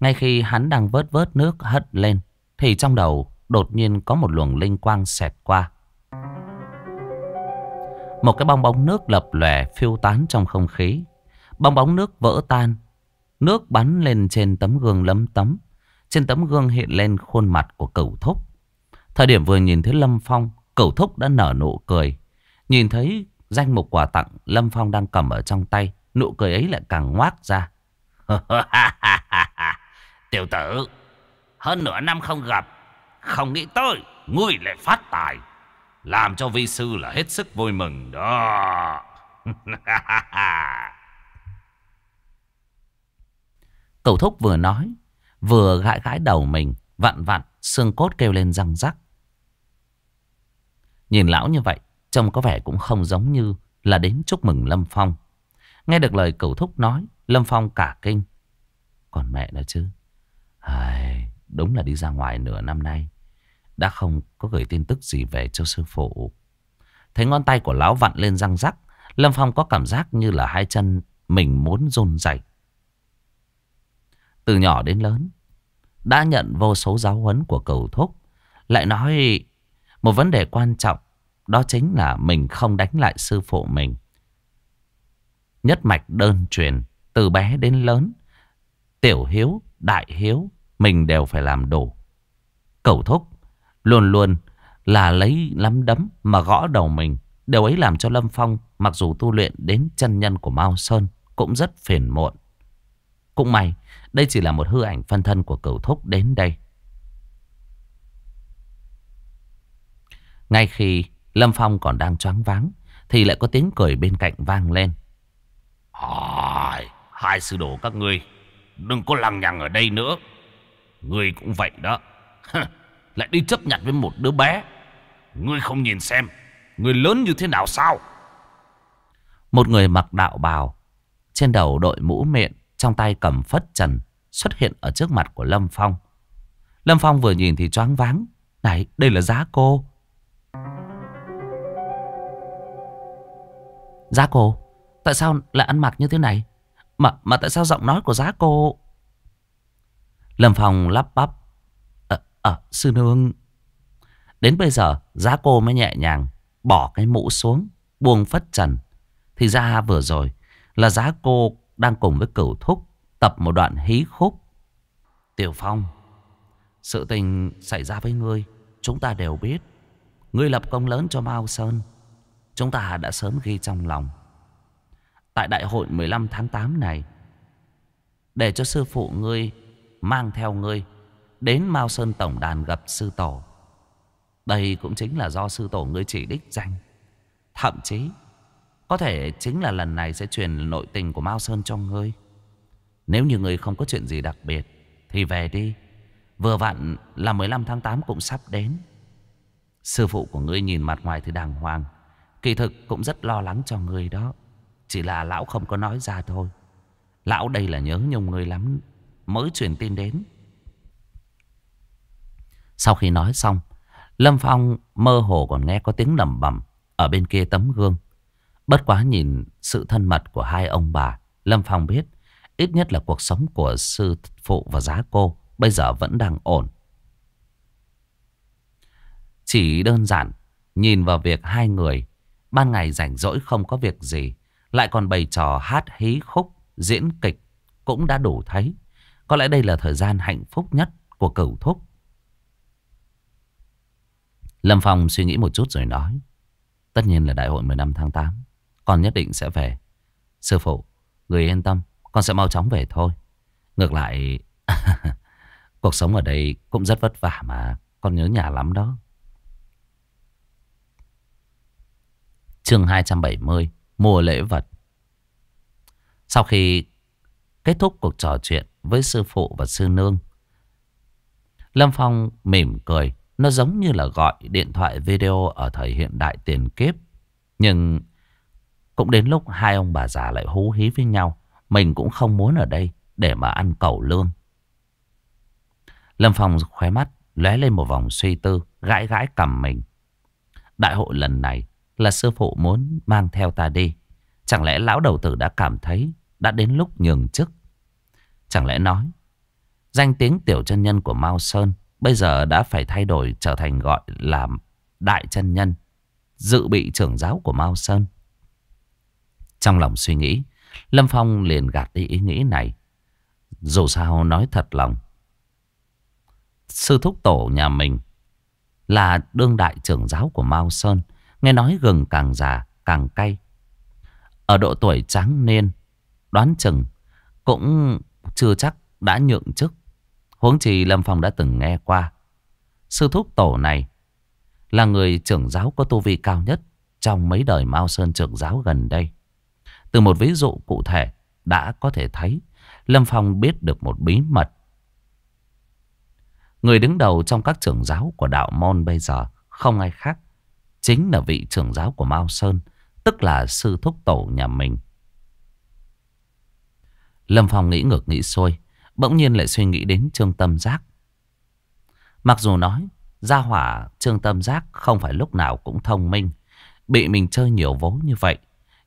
ngay khi hắn đang vớt vớt nước hất lên, thì trong đầu đột nhiên có một luồng linh quang xẹt qua. Một cái bong bóng nước lập lòe phiêu tán trong không khí. Bong bóng nước vỡ tan, nước bắn lên trên tấm gương lấm tấm. Trên tấm gương hiện lên khuôn mặt của cửu thúc. Thời điểm vừa nhìn thấy Lâm Phong, cửu thúc đã nở nụ cười. Nhìn thấy Danh mục quà tặng Lâm Phong đang cầm ở trong tay Nụ cười ấy lại càng ngoác ra [laughs] Tiểu tử Hơn nửa năm không gặp Không nghĩ tới Ngươi lại phát tài Làm cho vi sư là hết sức vui mừng đó Cậu [laughs] thúc vừa nói Vừa gãi gãi đầu mình Vặn vặn xương cốt kêu lên răng rắc Nhìn lão như vậy Trông có vẻ cũng không giống như là đến chúc mừng Lâm Phong. Nghe được lời cầu thúc nói, Lâm Phong cả kinh. Còn mẹ nữa chứ. Ai, đúng là đi ra ngoài nửa năm nay. Đã không có gửi tin tức gì về cho sư phụ. Thấy ngón tay của lão vặn lên răng rắc. Lâm Phong có cảm giác như là hai chân mình muốn run rẩy. Từ nhỏ đến lớn, đã nhận vô số giáo huấn của cầu thúc. Lại nói một vấn đề quan trọng đó chính là mình không đánh lại sư phụ mình. Nhất mạch đơn truyền, từ bé đến lớn. Tiểu hiếu, đại hiếu, mình đều phải làm đủ. cầu thúc, luôn luôn là lấy lắm đấm mà gõ đầu mình. đều ấy làm cho Lâm Phong, mặc dù tu luyện đến chân nhân của Mao Sơn, cũng rất phiền muộn. Cũng may, đây chỉ là một hư ảnh phân thân của cầu thúc đến đây. Ngay khi Lâm Phong còn đang choáng váng Thì lại có tiếng cười bên cạnh vang lên Hai, hai sư đồ các ngươi Đừng có lằng nhằng ở đây nữa Ngươi cũng vậy đó Lại đi chấp nhận với một đứa bé Ngươi không nhìn xem Ngươi lớn như thế nào sao Một người mặc đạo bào Trên đầu đội mũ miệng Trong tay cầm phất trần Xuất hiện ở trước mặt của Lâm Phong Lâm Phong vừa nhìn thì choáng váng Này đây là giá cô Giá cô Tại sao lại ăn mặc như thế này Mà mà tại sao giọng nói của giá cô Lâm Phong lắp bắp Ờ ờ, sư nương Đến bây giờ giá cô mới nhẹ nhàng Bỏ cái mũ xuống Buông phất trần Thì ra vừa rồi là giá cô đang cùng với cửu thúc Tập một đoạn hí khúc Tiểu Phong Sự tình xảy ra với ngươi Chúng ta đều biết Ngươi lập công lớn cho Mao Sơn chúng ta đã sớm ghi trong lòng. Tại đại hội 15 tháng 8 này, để cho sư phụ ngươi mang theo ngươi đến Mao Sơn Tổng Đàn gặp sư tổ. Đây cũng chính là do sư tổ ngươi chỉ đích danh. Thậm chí, có thể chính là lần này sẽ truyền nội tình của Mao Sơn cho ngươi. Nếu như ngươi không có chuyện gì đặc biệt, thì về đi. Vừa vặn là 15 tháng 8 cũng sắp đến. Sư phụ của ngươi nhìn mặt ngoài thì đàng hoàng Kỳ thực cũng rất lo lắng cho người đó Chỉ là lão không có nói ra thôi Lão đây là nhớ nhung người lắm Mới truyền tin đến Sau khi nói xong Lâm Phong mơ hồ còn nghe có tiếng lẩm bầm Ở bên kia tấm gương Bất quá nhìn sự thân mật của hai ông bà Lâm Phong biết Ít nhất là cuộc sống của sư phụ và giá cô Bây giờ vẫn đang ổn Chỉ đơn giản Nhìn vào việc hai người Ban ngày rảnh rỗi không có việc gì Lại còn bày trò hát hí khúc Diễn kịch cũng đã đủ thấy Có lẽ đây là thời gian hạnh phúc nhất Của cửu thúc Lâm Phong suy nghĩ một chút rồi nói Tất nhiên là đại hội 15 tháng 8 Con nhất định sẽ về Sư phụ, người yên tâm Con sẽ mau chóng về thôi Ngược lại [laughs] Cuộc sống ở đây cũng rất vất vả mà Con nhớ nhà lắm đó chương 270 mua lễ vật. Sau khi kết thúc cuộc trò chuyện với sư phụ và sư nương, Lâm Phong mỉm cười, nó giống như là gọi điện thoại video ở thời hiện đại tiền kiếp. Nhưng cũng đến lúc hai ông bà già lại hú hí với nhau, mình cũng không muốn ở đây để mà ăn cẩu lương. Lâm Phong khóe mắt lóe lên một vòng suy tư, gãi gãi cầm mình. Đại hội lần này là sư phụ muốn mang theo ta đi. Chẳng lẽ lão đầu tử đã cảm thấy đã đến lúc nhường chức? Chẳng lẽ nói, danh tiếng tiểu chân nhân của Mao Sơn bây giờ đã phải thay đổi trở thành gọi là đại chân nhân, dự bị trưởng giáo của Mao Sơn. Trong lòng suy nghĩ, Lâm Phong liền gạt đi ý nghĩ này. Dù sao nói thật lòng, sư thúc tổ nhà mình là đương đại trưởng giáo của Mao Sơn. Nghe nói gừng càng già càng cay. Ở độ tuổi trắng nên đoán chừng cũng chưa chắc đã nhượng chức. Huống chi Lâm Phong đã từng nghe qua. Sư thúc tổ này là người trưởng giáo có tu vi cao nhất trong mấy đời Mao Sơn trưởng giáo gần đây. Từ một ví dụ cụ thể đã có thể thấy Lâm Phong biết được một bí mật. Người đứng đầu trong các trưởng giáo của đạo môn bây giờ không ai khác Chính là vị trưởng giáo của Mao Sơn Tức là sư thúc tổ nhà mình Lâm Phong nghĩ ngược nghĩ xuôi Bỗng nhiên lại suy nghĩ đến Trương Tâm Giác Mặc dù nói Gia hỏa Trương Tâm Giác không phải lúc nào cũng thông minh Bị mình chơi nhiều vố như vậy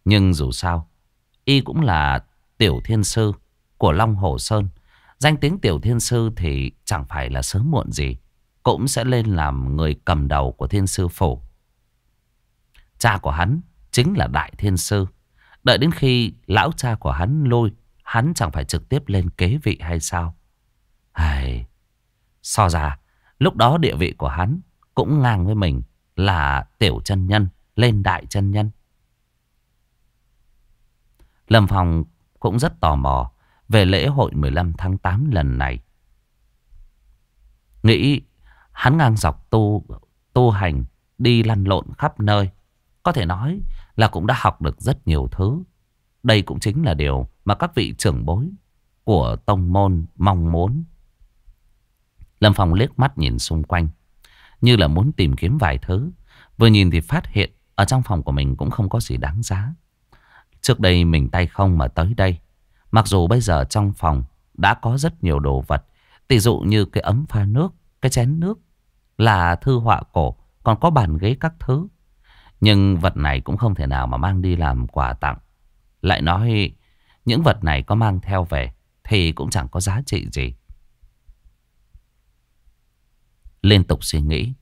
Nhưng dù sao Y cũng là tiểu thiên sư Của Long Hồ Sơn Danh tiếng tiểu thiên sư thì chẳng phải là sớm muộn gì Cũng sẽ lên làm người cầm đầu của thiên sư phủ Cha của hắn chính là Đại Thiên Sư. Đợi đến khi lão cha của hắn lôi, hắn chẳng phải trực tiếp lên kế vị hay sao? Hay... So ra, lúc đó địa vị của hắn cũng ngang với mình là tiểu chân nhân lên đại chân nhân. Lâm Phong cũng rất tò mò về lễ hội 15 tháng 8 lần này. Nghĩ hắn ngang dọc tu tu hành đi lăn lộn khắp nơi, có thể nói là cũng đã học được rất nhiều thứ. Đây cũng chính là điều mà các vị trưởng bối của tông môn mong muốn. Lâm Phong liếc mắt nhìn xung quanh, như là muốn tìm kiếm vài thứ. Vừa nhìn thì phát hiện ở trong phòng của mình cũng không có gì đáng giá. Trước đây mình tay không mà tới đây. Mặc dù bây giờ trong phòng đã có rất nhiều đồ vật. Tỷ dụ như cái ấm pha nước, cái chén nước là thư họa cổ, còn có bàn ghế các thứ. Nhưng vật này cũng không thể nào mà mang đi làm quà tặng. Lại nói những vật này có mang theo về thì cũng chẳng có giá trị gì. Liên tục suy nghĩ,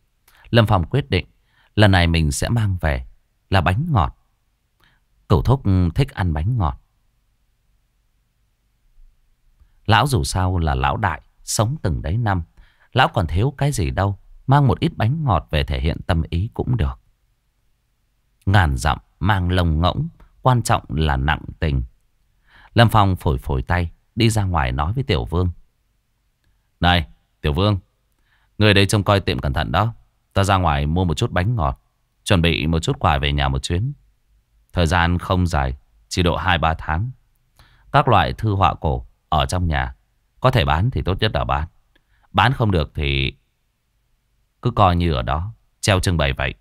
Lâm Phong quyết định lần này mình sẽ mang về là bánh ngọt. cậu Thúc thích ăn bánh ngọt. Lão dù sao là lão đại, sống từng đấy năm. Lão còn thiếu cái gì đâu, mang một ít bánh ngọt về thể hiện tâm ý cũng được. Ngàn dặm mang lồng ngỗng Quan trọng là nặng tình Lâm Phong phổi phổi tay Đi ra ngoài nói với Tiểu Vương Này Tiểu Vương Người đây trông coi tiệm cẩn thận đó Ta ra ngoài mua một chút bánh ngọt Chuẩn bị một chút quà về nhà một chuyến Thời gian không dài Chỉ độ 2-3 tháng Các loại thư họa cổ ở trong nhà Có thể bán thì tốt nhất là bán Bán không được thì Cứ coi như ở đó Treo trưng bày vậy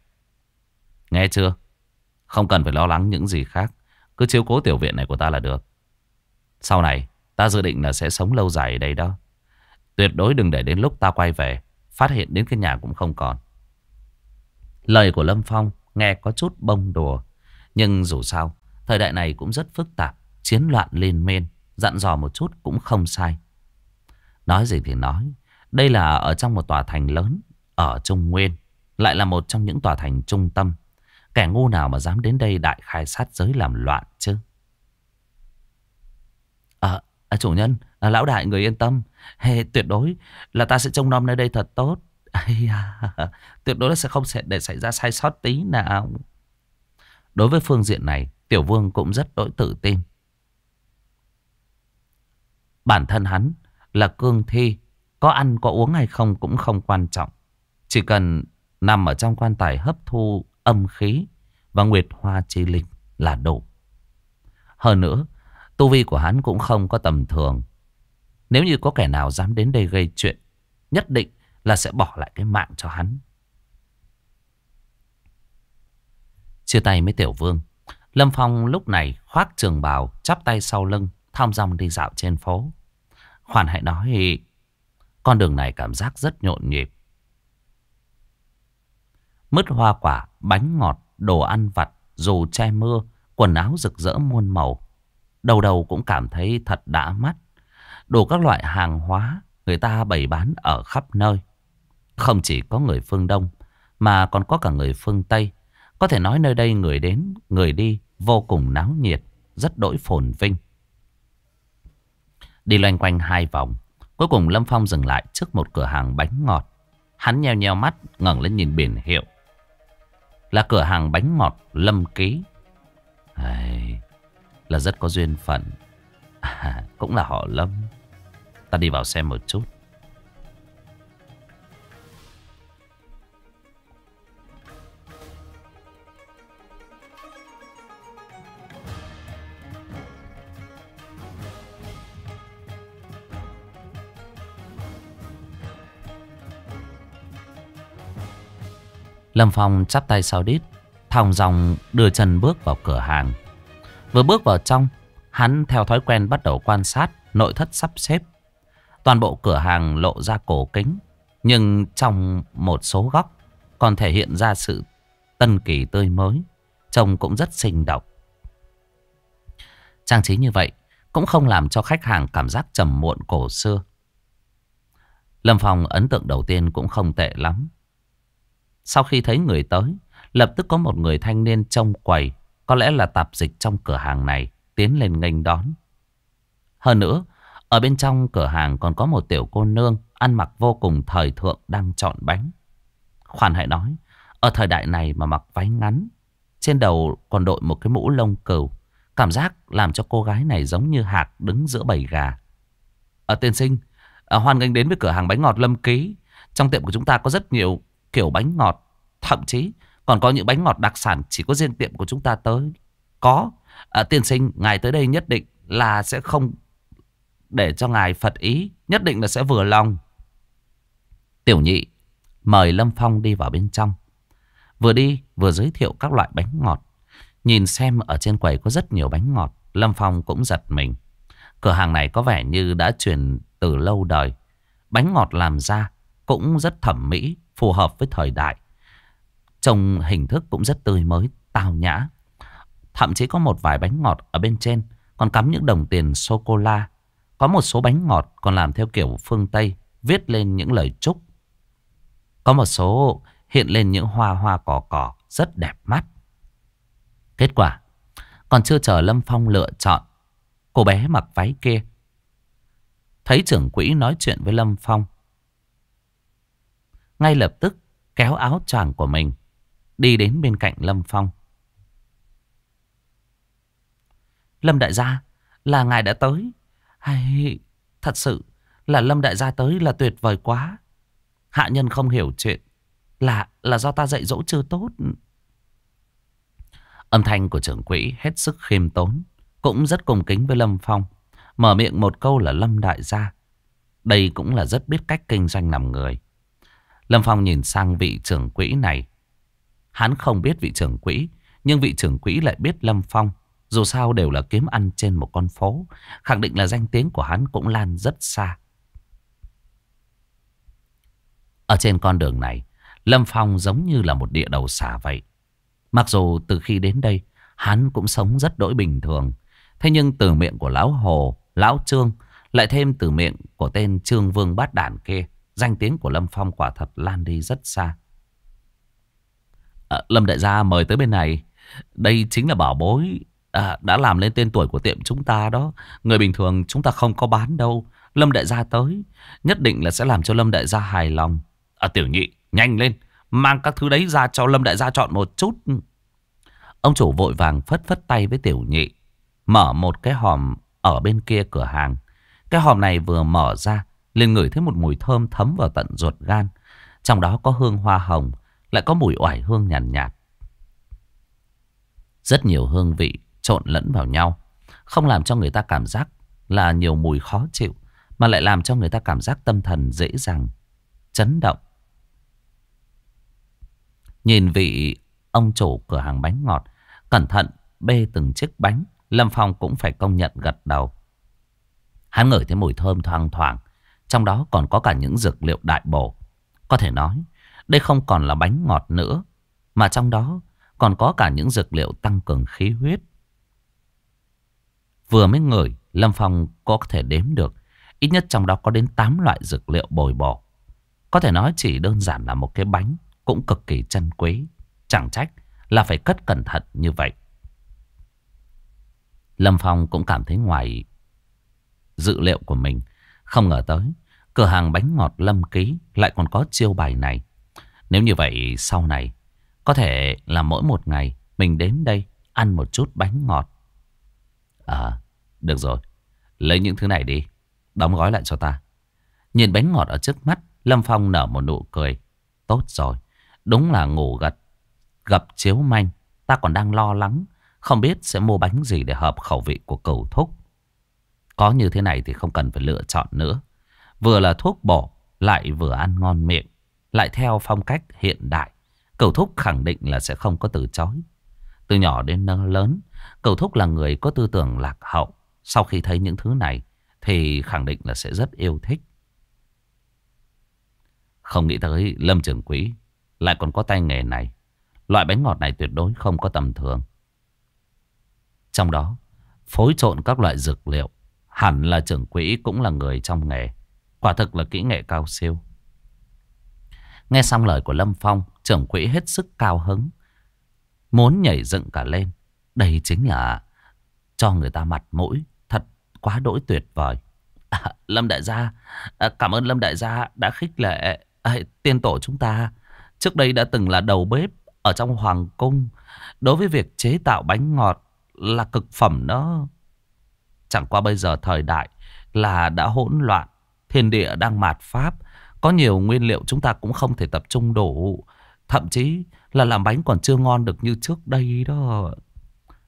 Nghe chưa không cần phải lo lắng những gì khác Cứ chiếu cố tiểu viện này của ta là được Sau này ta dự định là sẽ sống lâu dài ở đây đó Tuyệt đối đừng để đến lúc ta quay về Phát hiện đến cái nhà cũng không còn Lời của Lâm Phong nghe có chút bông đùa Nhưng dù sao Thời đại này cũng rất phức tạp Chiến loạn liên miên Dặn dò một chút cũng không sai Nói gì thì nói Đây là ở trong một tòa thành lớn Ở Trung Nguyên Lại là một trong những tòa thành trung tâm Kẻ ngu nào mà dám đến đây đại khai sát giới làm loạn chứ À, à chủ nhân à, Lão đại người yên tâm hey, Tuyệt đối là ta sẽ trông nom nơi đây thật tốt à, Tuyệt đối là sẽ không sẽ để xảy ra sai sót tí nào Đối với phương diện này Tiểu vương cũng rất đối tự tin Bản thân hắn là cương thi Có ăn có uống hay không cũng không quan trọng Chỉ cần nằm ở trong quan tài hấp thu âm khí và nguyệt hoa chi linh là đủ. Hơn nữa, tu vi của hắn cũng không có tầm thường. Nếu như có kẻ nào dám đến đây gây chuyện, nhất định là sẽ bỏ lại cái mạng cho hắn. Chia tay với Tiểu Vương, Lâm Phong lúc này khoác trường bào, chắp tay sau lưng, thong dong đi dạo trên phố. Khoan hãy nói, con đường này cảm giác rất nhộn nhịp mứt hoa quả, bánh ngọt, đồ ăn vặt, dù che mưa, quần áo rực rỡ muôn màu. Đầu đầu cũng cảm thấy thật đã mắt. Đủ các loại hàng hóa người ta bày bán ở khắp nơi. Không chỉ có người phương Đông mà còn có cả người phương Tây. Có thể nói nơi đây người đến, người đi vô cùng náo nhiệt, rất đổi phồn vinh. Đi loanh quanh hai vòng, cuối cùng Lâm Phong dừng lại trước một cửa hàng bánh ngọt. Hắn nheo nheo mắt, ngẩng lên nhìn biển hiệu là cửa hàng bánh ngọt Lâm Ký. Ai, là rất có duyên phận. À, cũng là họ Lâm. Ta đi vào xem một chút. Lâm Phong chắp tay sau đít Thòng dòng đưa chân bước vào cửa hàng Vừa bước vào trong Hắn theo thói quen bắt đầu quan sát Nội thất sắp xếp Toàn bộ cửa hàng lộ ra cổ kính Nhưng trong một số góc Còn thể hiện ra sự tân kỳ tươi mới Trông cũng rất sinh động Trang trí như vậy Cũng không làm cho khách hàng cảm giác trầm muộn cổ xưa Lâm Phong ấn tượng đầu tiên cũng không tệ lắm sau khi thấy người tới, lập tức có một người thanh niên trong quầy, có lẽ là tạp dịch trong cửa hàng này, tiến lên nghênh đón. Hơn nữa, ở bên trong cửa hàng còn có một tiểu cô nương ăn mặc vô cùng thời thượng đang chọn bánh. Khoan hãy nói, ở thời đại này mà mặc váy ngắn, trên đầu còn đội một cái mũ lông cừu, cảm giác làm cho cô gái này giống như hạc đứng giữa bầy gà. Ở ờ, à, tiên sinh, ờ, hoan nghênh đến với cửa hàng bánh ngọt Lâm Ký. Trong tiệm của chúng ta có rất nhiều kiểu bánh ngọt. Thậm chí còn có những bánh ngọt đặc sản chỉ có riêng tiệm của chúng ta tới. Có. À, tiên sinh, ngài tới đây nhất định là sẽ không để cho ngài phật ý. Nhất định là sẽ vừa lòng. Tiểu nhị mời Lâm Phong đi vào bên trong. Vừa đi vừa giới thiệu các loại bánh ngọt. Nhìn xem ở trên quầy có rất nhiều bánh ngọt. Lâm Phong cũng giật mình. Cửa hàng này có vẻ như đã truyền từ lâu đời. Bánh ngọt làm ra cũng rất thẩm mỹ phù hợp với thời đại. Trông hình thức cũng rất tươi mới, tào nhã. Thậm chí có một vài bánh ngọt ở bên trên còn cắm những đồng tiền sô-cô-la. Có một số bánh ngọt còn làm theo kiểu phương Tây, viết lên những lời chúc. Có một số hiện lên những hoa hoa cỏ cỏ rất đẹp mắt. Kết quả, còn chưa chờ Lâm Phong lựa chọn, cô bé mặc váy kia. Thấy trưởng quỹ nói chuyện với Lâm Phong, ngay lập tức kéo áo choàng của mình đi đến bên cạnh Lâm Phong. Lâm đại gia là ngài đã tới. Hay thật sự là Lâm đại gia tới là tuyệt vời quá. Hạ nhân không hiểu chuyện là là do ta dạy dỗ chưa tốt. Âm thanh của trưởng quỹ hết sức khiêm tốn, cũng rất cung kính với Lâm Phong. Mở miệng một câu là Lâm đại gia. Đây cũng là rất biết cách kinh doanh làm người. Lâm Phong nhìn sang vị trưởng quỹ này. Hắn không biết vị trưởng quỹ, nhưng vị trưởng quỹ lại biết Lâm Phong. Dù sao đều là kiếm ăn trên một con phố, khẳng định là danh tiếng của hắn cũng lan rất xa. Ở trên con đường này, Lâm Phong giống như là một địa đầu xả vậy. Mặc dù từ khi đến đây, hắn cũng sống rất đỗi bình thường. Thế nhưng từ miệng của Lão Hồ, Lão Trương, lại thêm từ miệng của tên Trương Vương Bát Đản kia, Danh tiếng của Lâm Phong quả thật lan đi rất xa. À, Lâm đại gia mời tới bên này. Đây chính là bảo bối à, đã làm lên tên tuổi của tiệm chúng ta đó. Người bình thường chúng ta không có bán đâu. Lâm đại gia tới, nhất định là sẽ làm cho Lâm đại gia hài lòng. À, tiểu nhị, nhanh lên, mang các thứ đấy ra cho Lâm đại gia chọn một chút. Ông chủ vội vàng phất phất tay với tiểu nhị, mở một cái hòm ở bên kia cửa hàng. Cái hòm này vừa mở ra liền ngửi thấy một mùi thơm thấm vào tận ruột gan. Trong đó có hương hoa hồng, lại có mùi oải hương nhàn nhạt, nhạt. Rất nhiều hương vị trộn lẫn vào nhau, không làm cho người ta cảm giác là nhiều mùi khó chịu, mà lại làm cho người ta cảm giác tâm thần dễ dàng, chấn động. Nhìn vị ông chủ cửa hàng bánh ngọt, cẩn thận bê từng chiếc bánh, Lâm Phong cũng phải công nhận gật đầu. Hắn ngửi thấy mùi thơm thoang thoảng, trong đó còn có cả những dược liệu đại bổ. Có thể nói, đây không còn là bánh ngọt nữa, mà trong đó còn có cả những dược liệu tăng cường khí huyết. Vừa mới ngửi, Lâm Phong có thể đếm được, ít nhất trong đó có đến 8 loại dược liệu bồi bổ. Có thể nói chỉ đơn giản là một cái bánh cũng cực kỳ chân quý. Chẳng trách là phải cất cẩn thận như vậy. Lâm Phong cũng cảm thấy ngoài dự liệu của mình. Không ngờ tới Cửa hàng bánh ngọt Lâm Ký lại còn có chiêu bài này. Nếu như vậy sau này, có thể là mỗi một ngày mình đến đây ăn một chút bánh ngọt. À, được rồi. Lấy những thứ này đi. Đóng gói lại cho ta. Nhìn bánh ngọt ở trước mắt, Lâm Phong nở một nụ cười. Tốt rồi. Đúng là ngủ gật. Gặp chiếu manh. Ta còn đang lo lắng. Không biết sẽ mua bánh gì để hợp khẩu vị của cầu thúc. Có như thế này thì không cần phải lựa chọn nữa. Vừa là thuốc bổ, lại vừa ăn ngon miệng. Lại theo phong cách hiện đại. Cầu thúc khẳng định là sẽ không có từ chối. Từ nhỏ đến lớn, cầu thúc là người có tư tưởng lạc hậu. Sau khi thấy những thứ này, thì khẳng định là sẽ rất yêu thích. Không nghĩ tới Lâm Trường Quý lại còn có tay nghề này. Loại bánh ngọt này tuyệt đối không có tầm thường. Trong đó, phối trộn các loại dược liệu, hẳn là trưởng quỹ cũng là người trong nghề. Quả thực là kỹ nghệ cao siêu. Nghe xong lời của Lâm Phong, trưởng quỹ hết sức cao hứng. Muốn nhảy dựng cả lên. Đây chính là cho người ta mặt mũi. Thật quá đỗi tuyệt vời. À, Lâm Đại Gia, à, cảm ơn Lâm Đại Gia đã khích lệ à, tiên tổ chúng ta. Trước đây đã từng là đầu bếp ở trong hoàng cung. Đối với việc chế tạo bánh ngọt là cực phẩm đó. Chẳng qua bây giờ thời đại là đã hỗn loạn. Thiên địa đang mạt pháp Có nhiều nguyên liệu chúng ta cũng không thể tập trung đủ Thậm chí là làm bánh còn chưa ngon được như trước đây đó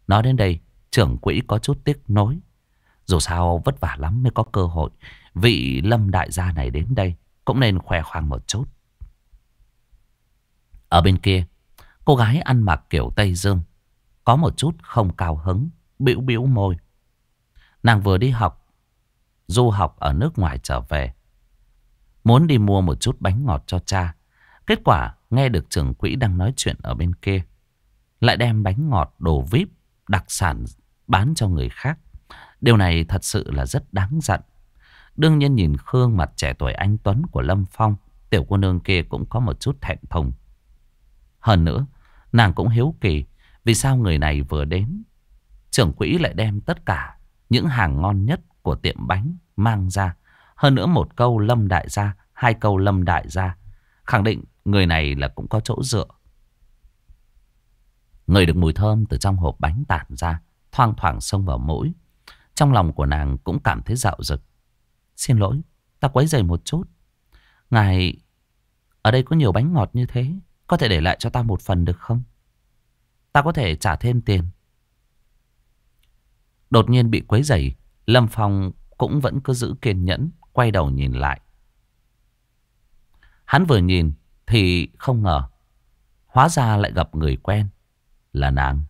Nói đến đây Trưởng quỹ có chút tiếc nối Dù sao vất vả lắm mới có cơ hội Vị lâm đại gia này đến đây Cũng nên khoe khoang một chút Ở bên kia Cô gái ăn mặc kiểu Tây Dương Có một chút không cao hứng Biểu biểu môi Nàng vừa đi học du học ở nước ngoài trở về. Muốn đi mua một chút bánh ngọt cho cha. Kết quả nghe được trưởng quỹ đang nói chuyện ở bên kia. Lại đem bánh ngọt đồ vip đặc sản bán cho người khác. Điều này thật sự là rất đáng giận. Đương nhiên nhìn Khương mặt trẻ tuổi anh Tuấn của Lâm Phong, tiểu cô nương kia cũng có một chút thẹn thùng. Hơn nữa, nàng cũng hiếu kỳ vì sao người này vừa đến. Trưởng quỹ lại đem tất cả những hàng ngon nhất của tiệm bánh mang ra. Hơn nữa một câu lâm đại gia, hai câu lâm đại gia. Khẳng định người này là cũng có chỗ dựa. Người được mùi thơm từ trong hộp bánh tản ra, thoang thoảng xông vào mũi. Trong lòng của nàng cũng cảm thấy dạo dực. Xin lỗi, ta quấy giày một chút. Ngài, ở đây có nhiều bánh ngọt như thế, có thể để lại cho ta một phần được không? Ta có thể trả thêm tiền. Đột nhiên bị quấy giày, Lâm Phong cũng vẫn cứ giữ kiên nhẫn, quay đầu nhìn lại. Hắn vừa nhìn thì không ngờ, hóa ra lại gặp người quen, là nàng.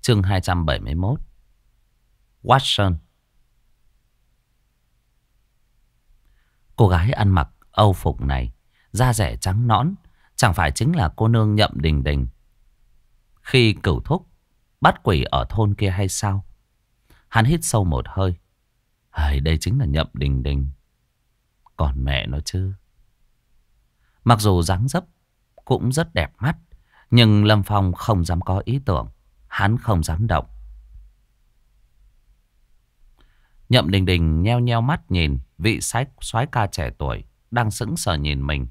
Chương 271 Watson Cô gái ăn mặc âu phục này da rẻ trắng nõn, chẳng phải chính là cô nương nhậm đình đình. Khi cửu thúc bắt quỷ ở thôn kia hay sao? Hắn hít sâu một hơi. Hời, đây chính là nhậm đình đình. Còn mẹ nó chứ. Mặc dù dáng dấp cũng rất đẹp mắt, nhưng Lâm Phong không dám có ý tưởng, hắn không dám động. Nhậm Đình Đình nheo nheo mắt nhìn vị sái soái ca trẻ tuổi đang sững sờ nhìn mình.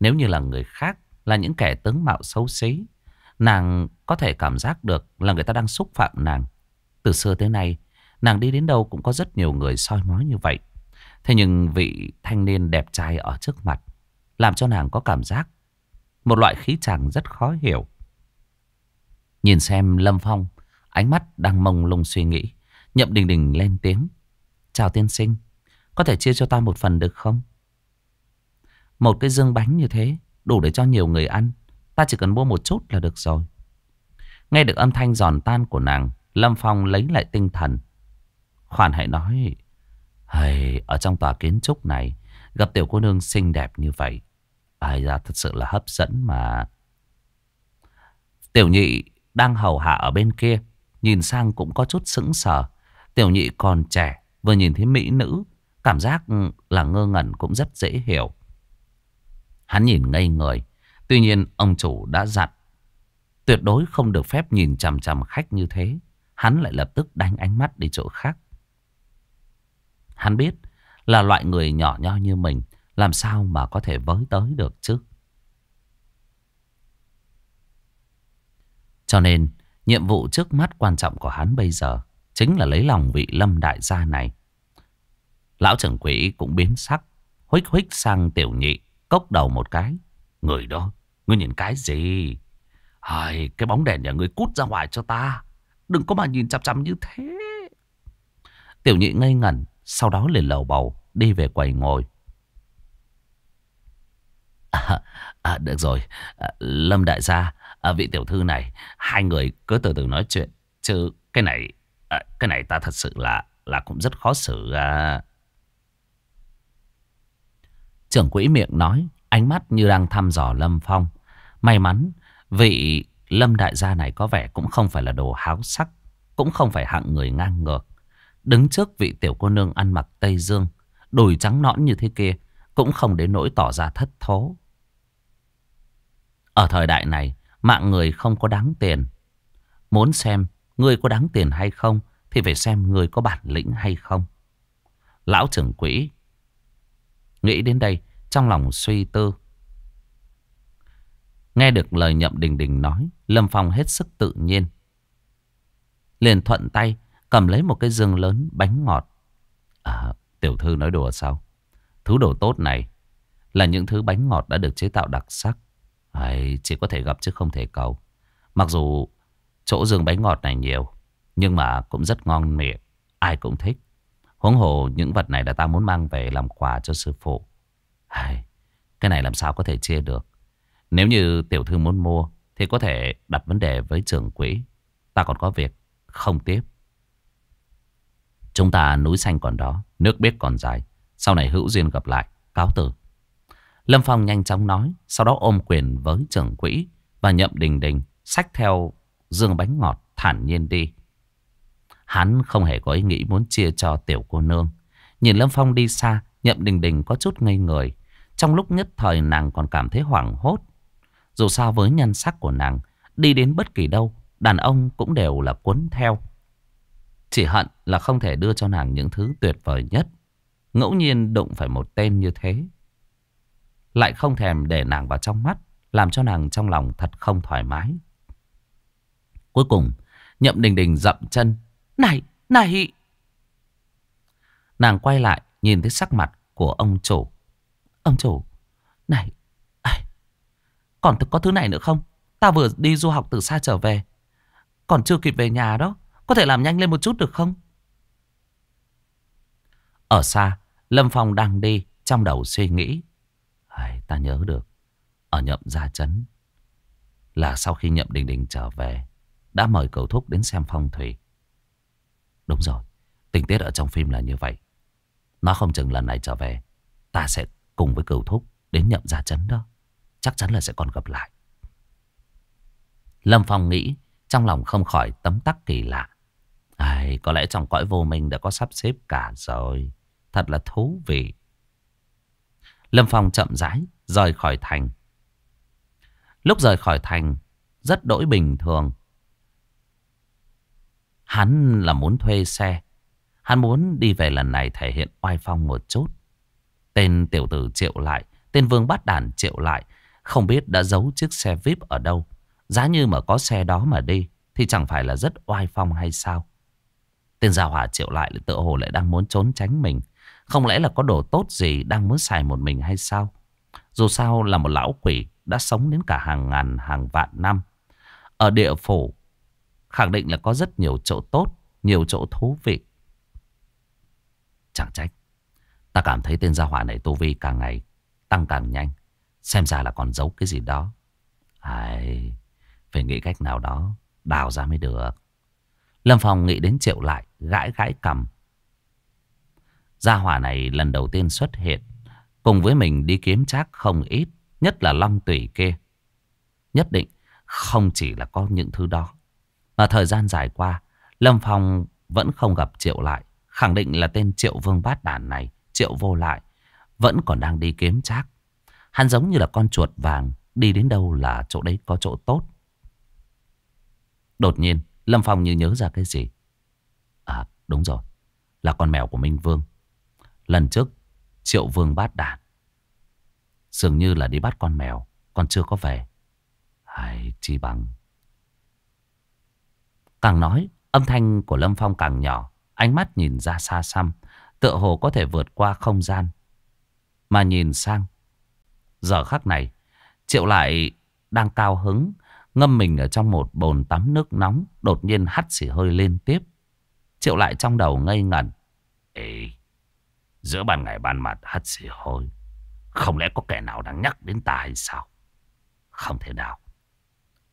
Nếu như là người khác Là những kẻ tướng mạo xấu xí Nàng có thể cảm giác được Là người ta đang xúc phạm nàng Từ xưa tới nay Nàng đi đến đâu cũng có rất nhiều người soi mói như vậy Thế nhưng vị thanh niên đẹp trai ở trước mặt Làm cho nàng có cảm giác Một loại khí chàng rất khó hiểu Nhìn xem Lâm Phong Ánh mắt đang mông lung suy nghĩ Nhậm Đình Đình lên tiếng Chào tiên sinh Có thể chia cho ta một phần được không một cái dương bánh như thế Đủ để cho nhiều người ăn Ta chỉ cần mua một chút là được rồi Nghe được âm thanh giòn tan của nàng Lâm Phong lấy lại tinh thần Khoan hãy nói hey, Ở trong tòa kiến trúc này Gặp tiểu cô nương xinh đẹp như vậy Ai ra thật sự là hấp dẫn mà Tiểu nhị đang hầu hạ ở bên kia Nhìn sang cũng có chút sững sờ Tiểu nhị còn trẻ Vừa nhìn thấy mỹ nữ Cảm giác là ngơ ngẩn cũng rất dễ hiểu Hắn nhìn ngây người. Tuy nhiên ông chủ đã dặn. Tuyệt đối không được phép nhìn chằm chằm khách như thế. Hắn lại lập tức đánh ánh mắt đi chỗ khác. Hắn biết là loại người nhỏ nho như mình. Làm sao mà có thể với tới được chứ. Cho nên nhiệm vụ trước mắt quan trọng của hắn bây giờ chính là lấy lòng vị lâm đại gia này. Lão trưởng quỷ cũng biến sắc, huých huých sang tiểu nhị. Cốc đầu một cái. Người đó, ngươi nhìn cái gì? Ai, cái bóng đèn nhà ngươi cút ra ngoài cho ta. Đừng có mà nhìn chằm chằm như thế. Tiểu nhị ngây ngẩn, sau đó liền lầu bầu, đi về quầy ngồi. À, à, được rồi, à, Lâm Đại gia, à, vị tiểu thư này, hai người cứ từ từ nói chuyện. Chứ cái này, à, cái này ta thật sự là là cũng rất khó xử. À. Trưởng quỹ miệng nói, ánh mắt như đang thăm dò Lâm Phong. May mắn, vị Lâm đại gia này có vẻ cũng không phải là đồ háo sắc, cũng không phải hạng người ngang ngược. Đứng trước vị tiểu cô nương ăn mặc Tây Dương, đùi trắng nõn như thế kia, cũng không đến nỗi tỏ ra thất thố. Ở thời đại này, mạng người không có đáng tiền. Muốn xem người có đáng tiền hay không thì phải xem người có bản lĩnh hay không. Lão trưởng quỹ Nghĩ đến đây, trong lòng suy tư. Nghe được lời nhậm đình đình nói, Lâm Phong hết sức tự nhiên. Liền thuận tay, cầm lấy một cái dương lớn bánh ngọt. À, tiểu thư nói đùa sao? Thứ đồ tốt này là những thứ bánh ngọt đã được chế tạo đặc sắc. Ấy, chỉ có thể gặp chứ không thể cầu. Mặc dù chỗ dương bánh ngọt này nhiều, nhưng mà cũng rất ngon miệng, ai cũng thích. Huống hồ những vật này là ta muốn mang về làm quà cho sư phụ. Ai, cái này làm sao có thể chia được. Nếu như tiểu thư muốn mua thì có thể đặt vấn đề với trưởng quỹ. Ta còn có việc, không tiếp. Chúng ta núi xanh còn đó, nước biết còn dài. Sau này hữu duyên gặp lại, cáo từ. Lâm Phong nhanh chóng nói, sau đó ôm quyền với trưởng quỹ và nhậm đình đình, sách theo dương bánh ngọt thản nhiên đi. Hắn không hề có ý nghĩ muốn chia cho tiểu cô nương. Nhìn Lâm Phong đi xa, Nhậm Đình Đình có chút ngây người. Trong lúc nhất thời nàng còn cảm thấy hoảng hốt. Dù sao với nhân sắc của nàng, đi đến bất kỳ đâu, đàn ông cũng đều là cuốn theo. Chỉ hận là không thể đưa cho nàng những thứ tuyệt vời nhất. Ngẫu nhiên đụng phải một tên như thế. Lại không thèm để nàng vào trong mắt, làm cho nàng trong lòng thật không thoải mái. Cuối cùng, Nhậm Đình Đình dậm chân này, này. Nàng quay lại nhìn thấy sắc mặt của ông chủ. Ông chủ, này, ai, còn có thứ này nữa không? Ta vừa đi du học từ xa trở về. Còn chưa kịp về nhà đó. Có thể làm nhanh lên một chút được không? Ở xa, Lâm Phong đang đi trong đầu suy nghĩ. Ai, ta nhớ được, ở nhậm gia chấn là sau khi nhậm đình đình trở về đã mời cầu thúc đến xem phong thủy. Đúng rồi Tình tiết ở trong phim là như vậy Nó không chừng lần này trở về Ta sẽ cùng với cửu thúc Đến nhậm gia chấn đó Chắc chắn là sẽ còn gặp lại Lâm Phong nghĩ Trong lòng không khỏi tấm tắc kỳ lạ Ai, Có lẽ trong cõi vô minh đã có sắp xếp cả rồi Thật là thú vị Lâm Phong chậm rãi Rời khỏi thành Lúc rời khỏi thành Rất đổi bình thường Hắn là muốn thuê xe. Hắn muốn đi về lần này thể hiện oai phong một chút. Tên tiểu tử triệu lại, tên vương bát đàn triệu lại, không biết đã giấu chiếc xe VIP ở đâu. Giá như mà có xe đó mà đi, thì chẳng phải là rất oai phong hay sao? Tên gia hỏa triệu lại tự hồ lại đang muốn trốn tránh mình. Không lẽ là có đồ tốt gì đang muốn xài một mình hay sao? Dù sao là một lão quỷ đã sống đến cả hàng ngàn hàng vạn năm. Ở địa phủ Khẳng định là có rất nhiều chỗ tốt, nhiều chỗ thú vị. Chẳng trách. Ta cảm thấy tên gia hỏa này tu vi càng ngày tăng càng nhanh. Xem ra là còn giấu cái gì đó. Ai, phải nghĩ cách nào đó, đào ra mới được. Lâm Phong nghĩ đến triệu lại, gãi gãi cầm. Gia hỏa này lần đầu tiên xuất hiện, cùng với mình đi kiếm trác không ít, nhất là long tủy kia. Nhất định không chỉ là có những thứ đó, mà thời gian dài qua, Lâm Phong vẫn không gặp Triệu lại. Khẳng định là tên Triệu Vương Bát Đàn này, Triệu Vô Lại, vẫn còn đang đi kiếm trác. Hắn giống như là con chuột vàng, đi đến đâu là chỗ đấy có chỗ tốt. Đột nhiên, Lâm Phong như nhớ ra cái gì. À, đúng rồi, là con mèo của Minh Vương. Lần trước, Triệu Vương Bát Đàn. Dường như là đi bắt con mèo, còn chưa có về. Hay chi bằng Càng nói, âm thanh của Lâm Phong càng nhỏ, ánh mắt nhìn ra xa xăm, tựa hồ có thể vượt qua không gian. Mà nhìn sang, giờ khắc này, Triệu lại đang cao hứng, ngâm mình ở trong một bồn tắm nước nóng, đột nhiên hắt xỉ hơi lên tiếp. Triệu lại trong đầu ngây ngẩn. Ê, giữa ban ngày ban mặt hắt xỉ hơi, không lẽ có kẻ nào đang nhắc đến ta hay sao? Không thể nào.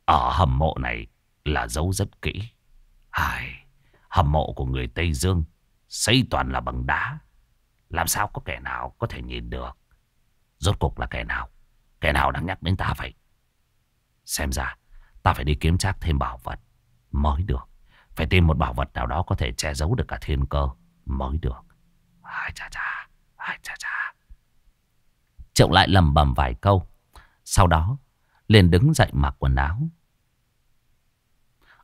Ở hầm mộ này là dấu rất kỹ. Ai, hầm mộ của người Tây Dương xây toàn là bằng đá. Làm sao có kẻ nào có thể nhìn được? Rốt cuộc là kẻ nào? Kẻ nào đang nhắc đến ta vậy? Xem ra, ta phải đi kiếm chắc thêm bảo vật mới được. Phải tìm một bảo vật nào đó có thể che giấu được cả thiên cơ mới được. Ai cha cha, ai cha cha. Triệu lại lầm bầm vài câu. Sau đó, liền đứng dậy mặc quần áo.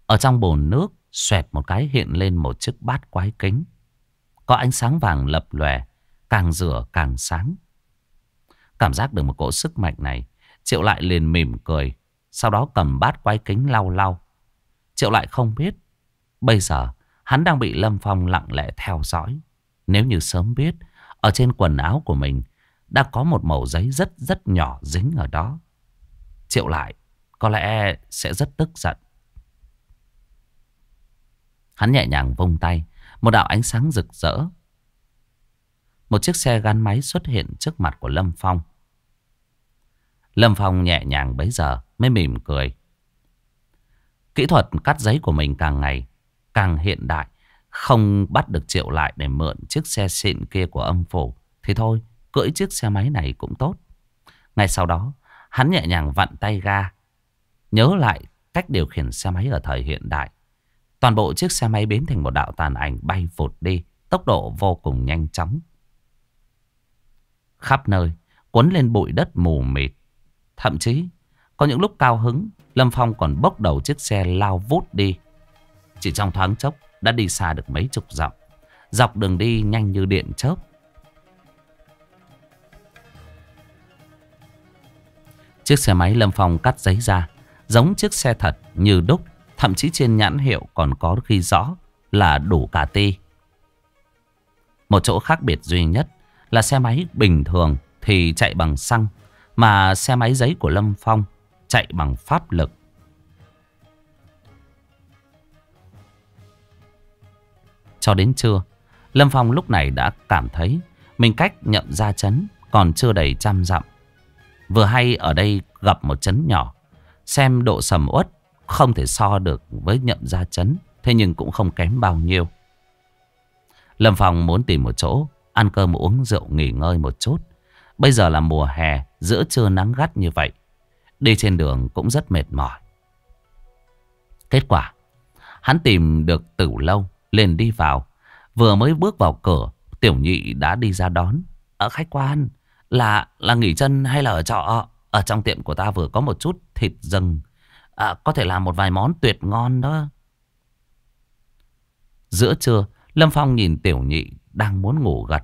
Ở trong bồn nước, Xoẹt một cái hiện lên một chiếc bát quái kính. Có ánh sáng vàng lập lòe, càng rửa càng sáng. Cảm giác được một cỗ sức mạnh này, Triệu lại liền mỉm cười, sau đó cầm bát quái kính lau lau. Triệu lại không biết, bây giờ hắn đang bị Lâm Phong lặng lẽ theo dõi. Nếu như sớm biết, ở trên quần áo của mình đã có một mẩu giấy rất rất nhỏ dính ở đó. Triệu lại có lẽ sẽ rất tức giận. Hắn nhẹ nhàng vung tay, một đạo ánh sáng rực rỡ. Một chiếc xe gắn máy xuất hiện trước mặt của Lâm Phong. Lâm Phong nhẹ nhàng bấy giờ mới mỉm cười. Kỹ thuật cắt giấy của mình càng ngày càng hiện đại, không bắt được Triệu lại để mượn chiếc xe xịn kia của âm phủ thì thôi, cưỡi chiếc xe máy này cũng tốt. Ngay sau đó, hắn nhẹ nhàng vặn tay ga, nhớ lại cách điều khiển xe máy ở thời hiện đại Toàn bộ chiếc xe máy biến thành một đạo tàn ảnh bay vụt đi, tốc độ vô cùng nhanh chóng. Khắp nơi, cuốn lên bụi đất mù mịt. Thậm chí, có những lúc cao hứng, Lâm Phong còn bốc đầu chiếc xe lao vút đi. Chỉ trong thoáng chốc, đã đi xa được mấy chục dặm. Dọc đường đi nhanh như điện chớp. Chiếc xe máy Lâm Phong cắt giấy ra, giống chiếc xe thật như đúc Thậm chí trên nhãn hiệu còn có ghi rõ là đủ cà ti. Một chỗ khác biệt duy nhất là xe máy bình thường thì chạy bằng xăng. Mà xe máy giấy của Lâm Phong chạy bằng pháp lực. Cho đến trưa, Lâm Phong lúc này đã cảm thấy mình cách nhận ra chấn còn chưa đầy trăm dặm. Vừa hay ở đây gặp một chấn nhỏ, xem độ sầm uất không thể so được với nhậm gia chấn Thế nhưng cũng không kém bao nhiêu Lâm Phong muốn tìm một chỗ Ăn cơm uống rượu nghỉ ngơi một chút Bây giờ là mùa hè Giữa trưa nắng gắt như vậy Đi trên đường cũng rất mệt mỏi Kết quả Hắn tìm được tử lâu Lên đi vào Vừa mới bước vào cửa Tiểu nhị đã đi ra đón Ở ờ, khách quan Là là nghỉ chân hay là ở trọ Ở trong tiệm của ta vừa có một chút thịt rừng à, có thể làm một vài món tuyệt ngon đó. Giữa trưa, Lâm Phong nhìn tiểu nhị đang muốn ngủ gật.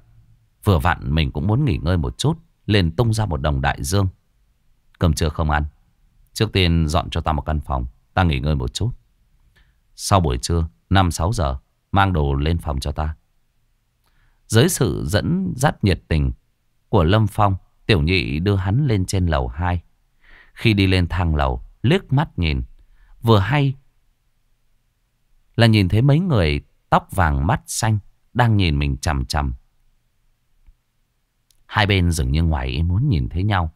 Vừa vặn mình cũng muốn nghỉ ngơi một chút, liền tung ra một đồng đại dương. Cơm trưa không ăn. Trước tiên dọn cho ta một căn phòng, ta nghỉ ngơi một chút. Sau buổi trưa, 5-6 giờ, mang đồ lên phòng cho ta. Dưới sự dẫn dắt nhiệt tình của Lâm Phong, tiểu nhị đưa hắn lên trên lầu 2. Khi đi lên thang lầu, liếc mắt nhìn. Vừa hay là nhìn thấy mấy người tóc vàng mắt xanh đang nhìn mình chằm chằm. Hai bên dường như ngoài ý muốn nhìn thấy nhau.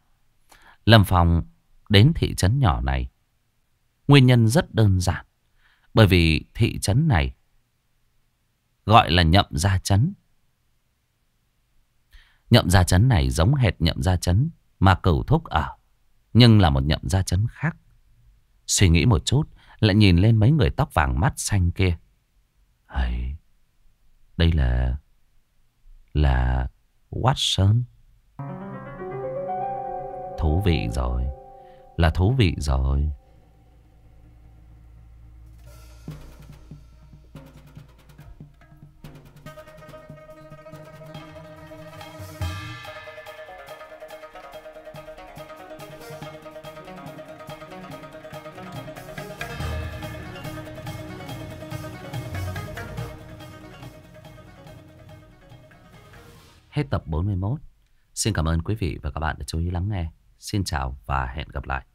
Lâm Phong đến thị trấn nhỏ này. Nguyên nhân rất đơn giản. Bởi vì thị trấn này gọi là nhậm gia trấn. Nhậm gia trấn này giống hệt nhậm gia trấn mà cửu thúc ở. Nhưng là một nhậm gia trấn khác. Suy nghĩ một chút Lại nhìn lên mấy người tóc vàng mắt xanh kia Hây Đây là Là Watson Thú vị rồi Là thú vị rồi Hết tập 41. Xin cảm ơn quý vị và các bạn đã chú ý lắng nghe. Xin chào và hẹn gặp lại.